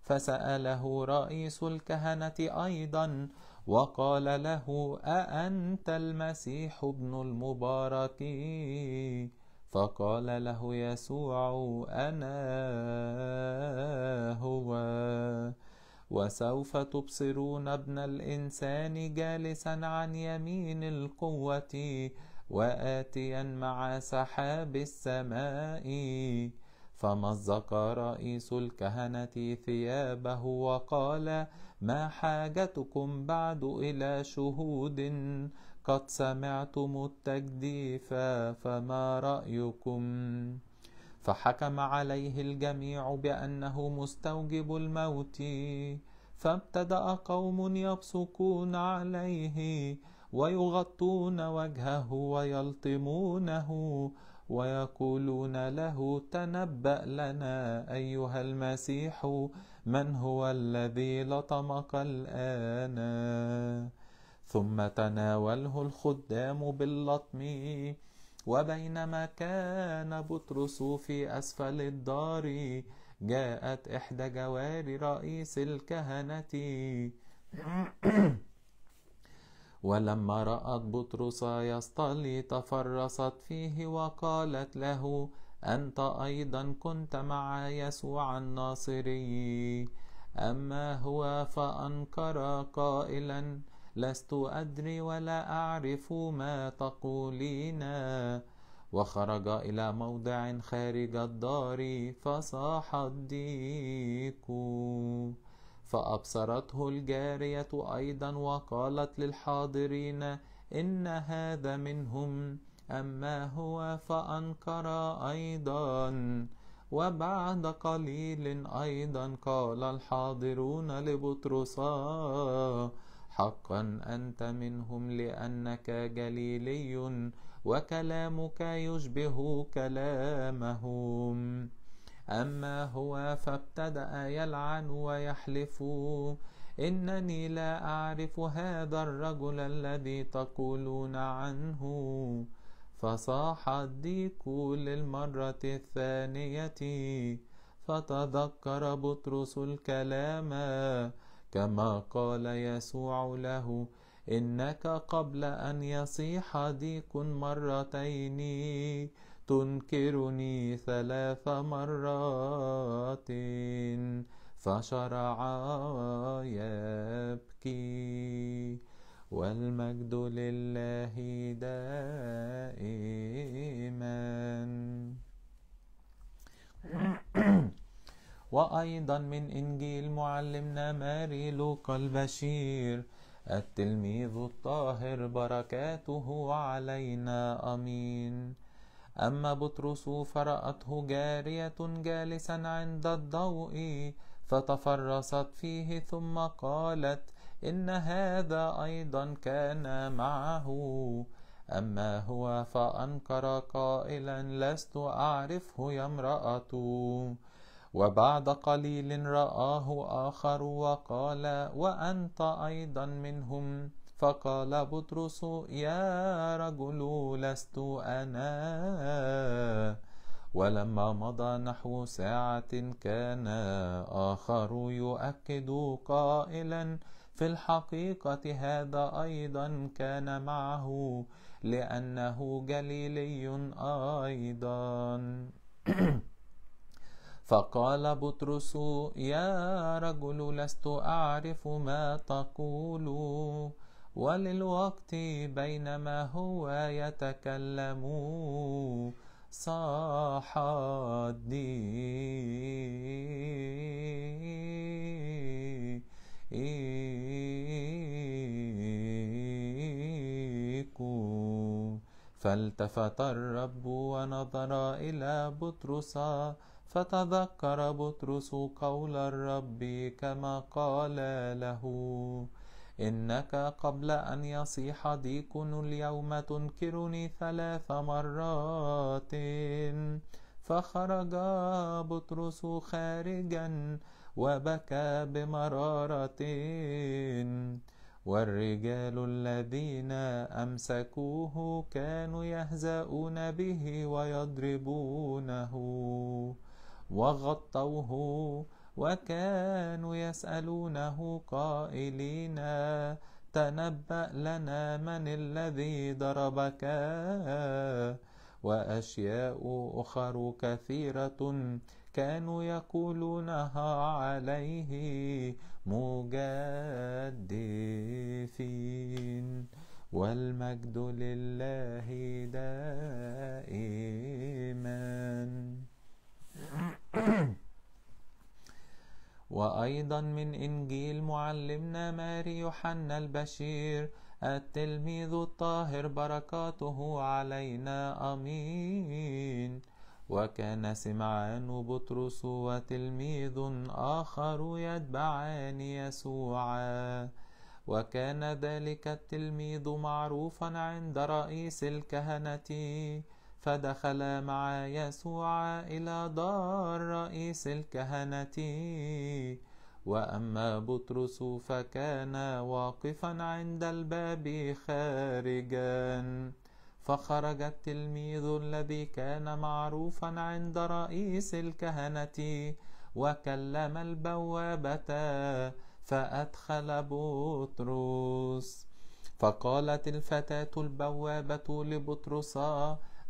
فسأله رئيس الكهنة أيضا وقال له أأنت المسيح ابن المبارك فقال له يسوع أنا هو وسوف تبصرون ابن الإنسان جالسا عن يمين القوة وآتيا مع سحاب السماء فمزق رئيس الكهنة ثيابه وقال ما حاجتكم بعد إلى شهود قد سمعتم التجديف فما رأيكم فحكم عليه الجميع بأنه مستوجب الموت فابتدأ قوم يبصقون عليه ويغطون وجهه ويلطمونه ويقولون له تنبأ لنا أيها المسيح من هو الذي لطمك الآن ثم تناوله الخدام باللطم وبينما كان بطرس في أسفل الدار جاءت إحدى جواري رئيس الكهنة ولما رأت بطرس يصطلي تفرصت فيه وقالت له أنت أيضا كنت مع يسوع الناصري أما هو فأنكر قائلا لست أدري ولا أعرف ما تقولين وخرج إلى موضع خارج الدار فصاح الديك فأبصرته الجارية أيضا وقالت للحاضرين إن هذا منهم أما هو فأنكر أيضا وبعد قليل أيضا قال الحاضرون لبطرسا حقا أنت منهم لأنك جليلي وكلامك يشبه كلامهم أما هو فابتدأ يلعن ويحلف إنني لا أعرف هذا الرجل الذي تقولون عنه فصاح الديك للمرة الثانية فتذكر بطرس الكلام كما قال يسوع له إنك قبل أن يصيح ديك مرتين تنكرني ثلاث مرات فشرع يبكي والمجد لله دائما وأيضا من إنجيل معلمنا ماري لوقا البشير التلميذ الطاهر بركاته علينا امين اما بطرس فراته جاريه جالسا عند الضوء فتفرست فيه ثم قالت ان هذا ايضا كان معه اما هو فانكر قائلا لست اعرفه يا امراه وبعد قليل رآه آخر وقال وأنت أيضا منهم فقال بطرس يا رجل لست أنا ولما مضى نحو ساعة كان آخر يؤكد قائلا في الحقيقة هذا أيضا كان معه لأنه جليلي أيضا فقال بطرس يا رجل لست أعرف ما تقول وللوقت بينما هو يتكلم صاح الضيق فالتفت الرب ونظر إلى بطرس فتذكر بطرس قول الرب كما قال له إنك قبل أن يصيح ديك اليوم تنكرني ثلاث مرات فخرج بطرس خارجا وبكى بمرارة والرجال الذين أمسكوه كانوا يهزؤون به ويضربونه وغطوه وكانوا يسألونه قائلين تنبأ لنا من الذي ضربك وأشياء أخر كثيرة كانوا يقولونها عليه مجدفين والمجد لله دائما وأيضا من إنجيل معلمنا ماري يوحنا البشير التلميذ الطاهر بركاته علينا أمين وكان سمعان بطرس وتلميذ آخر يتبعان يسوعا وكان ذلك التلميذ معروفا عند رئيس الكهنة فدخل مع يسوع إلى دار رئيس الكهنة وأما بطرس فكان واقفا عند الباب خارجا فخرج التلميذ الذي كان معروفا عند رئيس الكهنة وكلم البوابة فأدخل بطرس فقالت الفتاة البوابة لبطرس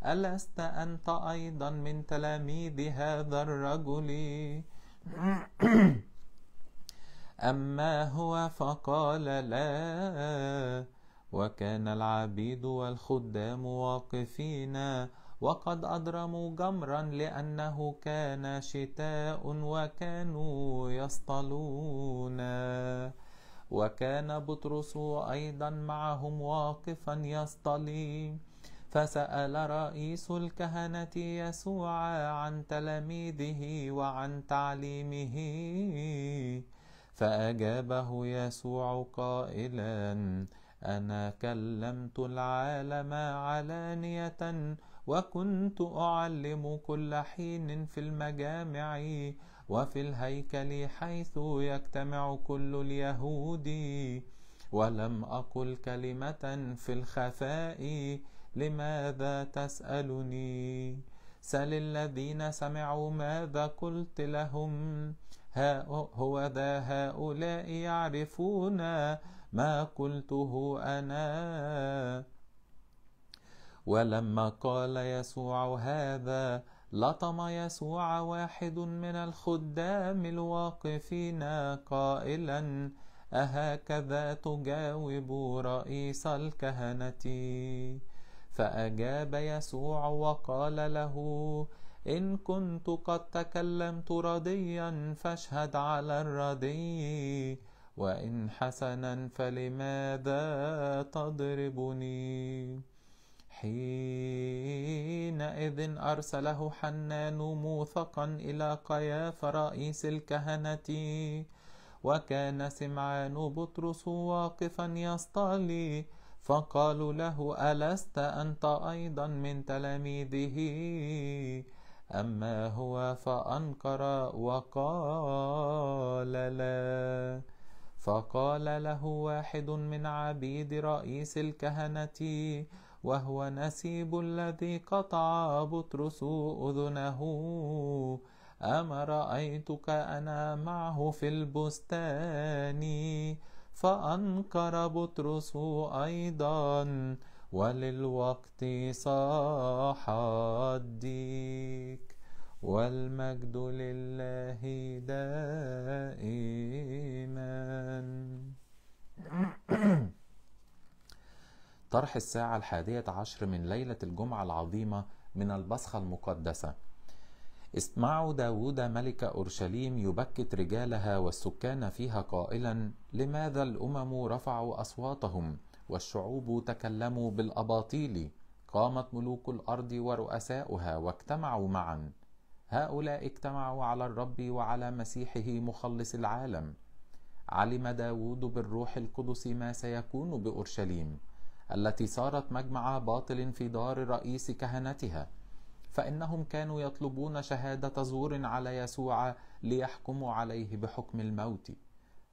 ألست أنت أيضا من تلاميذ هذا الرجل أما هو فقال لا وكان العبيد والخدام واقفين وقد أضرموا جمرا لأنه كان شتاء وكانوا يصطلون وكان بطرس أيضا معهم واقفا يصطلي فسأل رئيس الكهنة يسوع عن تلاميذه وعن تعليمه فأجابه يسوع قائلا أنا كلمت العالم علانية وكنت أعلم كل حين في المجامع وفي الهيكل حيث يجتمع كل اليهود ولم أقل كلمة في الخفاء لماذا تسألني سل الذين سمعوا ماذا قلت لهم ها هو ذا هؤلاء يعرفون ما قلته أنا ولما قال يسوع هذا لطم يسوع واحد من الخدام الواقفين قائلا أهكذا تجاوب رئيس الكهنة فأجاب يسوع وقال له إن كنت قد تكلمت رديا فاشهد على الردي وإن حسنا فلماذا تضربني حينئذ أرسله حنان موثقا إلى قياف رئيس الكهنة وكان سمعان بطرس واقفا يصطلي فقالوا له ألست أنت أيضا من تلاميذه أما هو فأنكر وقال لا فقال له واحد من عبيد رئيس الكهنة وهو نسيب الذي قطع بطرس أذنه أما رأيتك أنا معه في البستان فأنكر بطرس أيضا وللوقت صاح الديك والمجد لله دائما طرح الساعة الحادية عشر من ليلة الجمعة العظيمة من البصخة المقدسة اسمعوا داود ملك أورشليم يبكت رجالها والسكان فيها قائلا لماذا الأمم رفعوا أصواتهم والشعوب تكلموا بالأباطيل قامت ملوك الأرض ورؤساؤها واجتمعوا معا هؤلاء اجتمعوا على الرب وعلى مسيحه مخلص العالم علم داود بالروح القدس ما سيكون بأورشليم التي صارت مجمع باطل في دار رئيس كهنتها فإنهم كانوا يطلبون شهادة زور على يسوع ليحكموا عليه بحكم الموت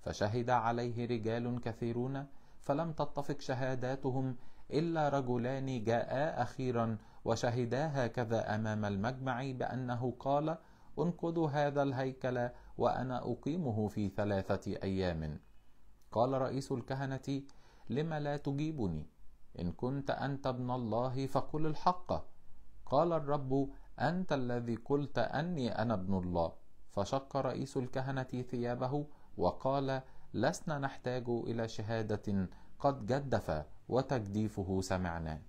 فشهد عليه رجال كثيرون فلم تتفق شهاداتهم إلا رجلان جاءا أخيرا وشهدا هكذا أمام المجمع بأنه قال انقذوا هذا الهيكل وأنا أقيمه في ثلاثة أيام قال رئيس الكهنة لم لا تجيبني إن كنت أنت ابن الله فقل الحق قال الرب أنت الذي قلت أني أنا ابن الله فشق رئيس الكهنة ثيابه وقال لسنا نحتاج إلى شهادة قد جدف وتجديفه سمعنا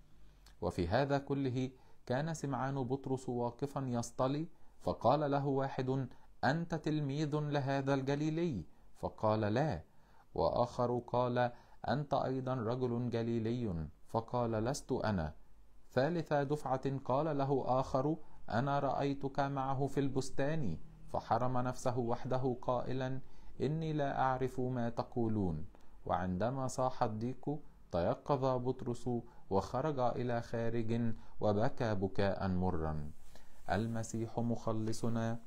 وفي هذا كله كان سمعان بطرس واقفا يصطلي فقال له واحد أنت تلميذ لهذا الجليلي فقال لا وآخر قال أنت أيضا رجل جليلي فقال لست أنا ثالث دفعة قال له آخر أنا رأيتك معه في البستان فحرم نفسه وحده قائلا إني لا أعرف ما تقولون وعندما صاح الديك تيقظ بطرس وخرج إلى خارج وبكى بكاء مرا المسيح مخلصنا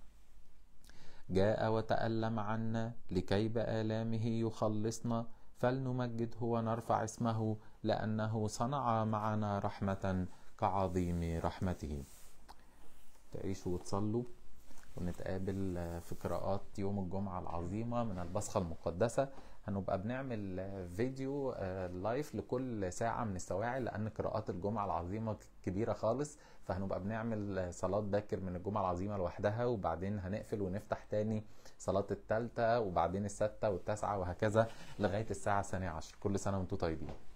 جاء وتألم عنا لكي بآلامه يخلصنا فلنمجده ونرفع اسمه لأنه صنع معنا رحمة كعظيم رحمته تعيشوا وتصلوا ونتقابل في قراءات يوم الجمعة العظيمة من البصخة المقدسة هنبقى بنعمل فيديو لايف آه، لكل ساعة من السواعي لأن قراءات الجمعة العظيمة كبيرة خالص فهنبقى بنعمل صلاة باكر من الجمعة العظيمة لوحدها وبعدين هنقفل ونفتح تاني صلاة الثالثة وبعدين الستة والتاسعة وهكذا لغاية الساعة الثانية عشر كل سنة وانتم طيبين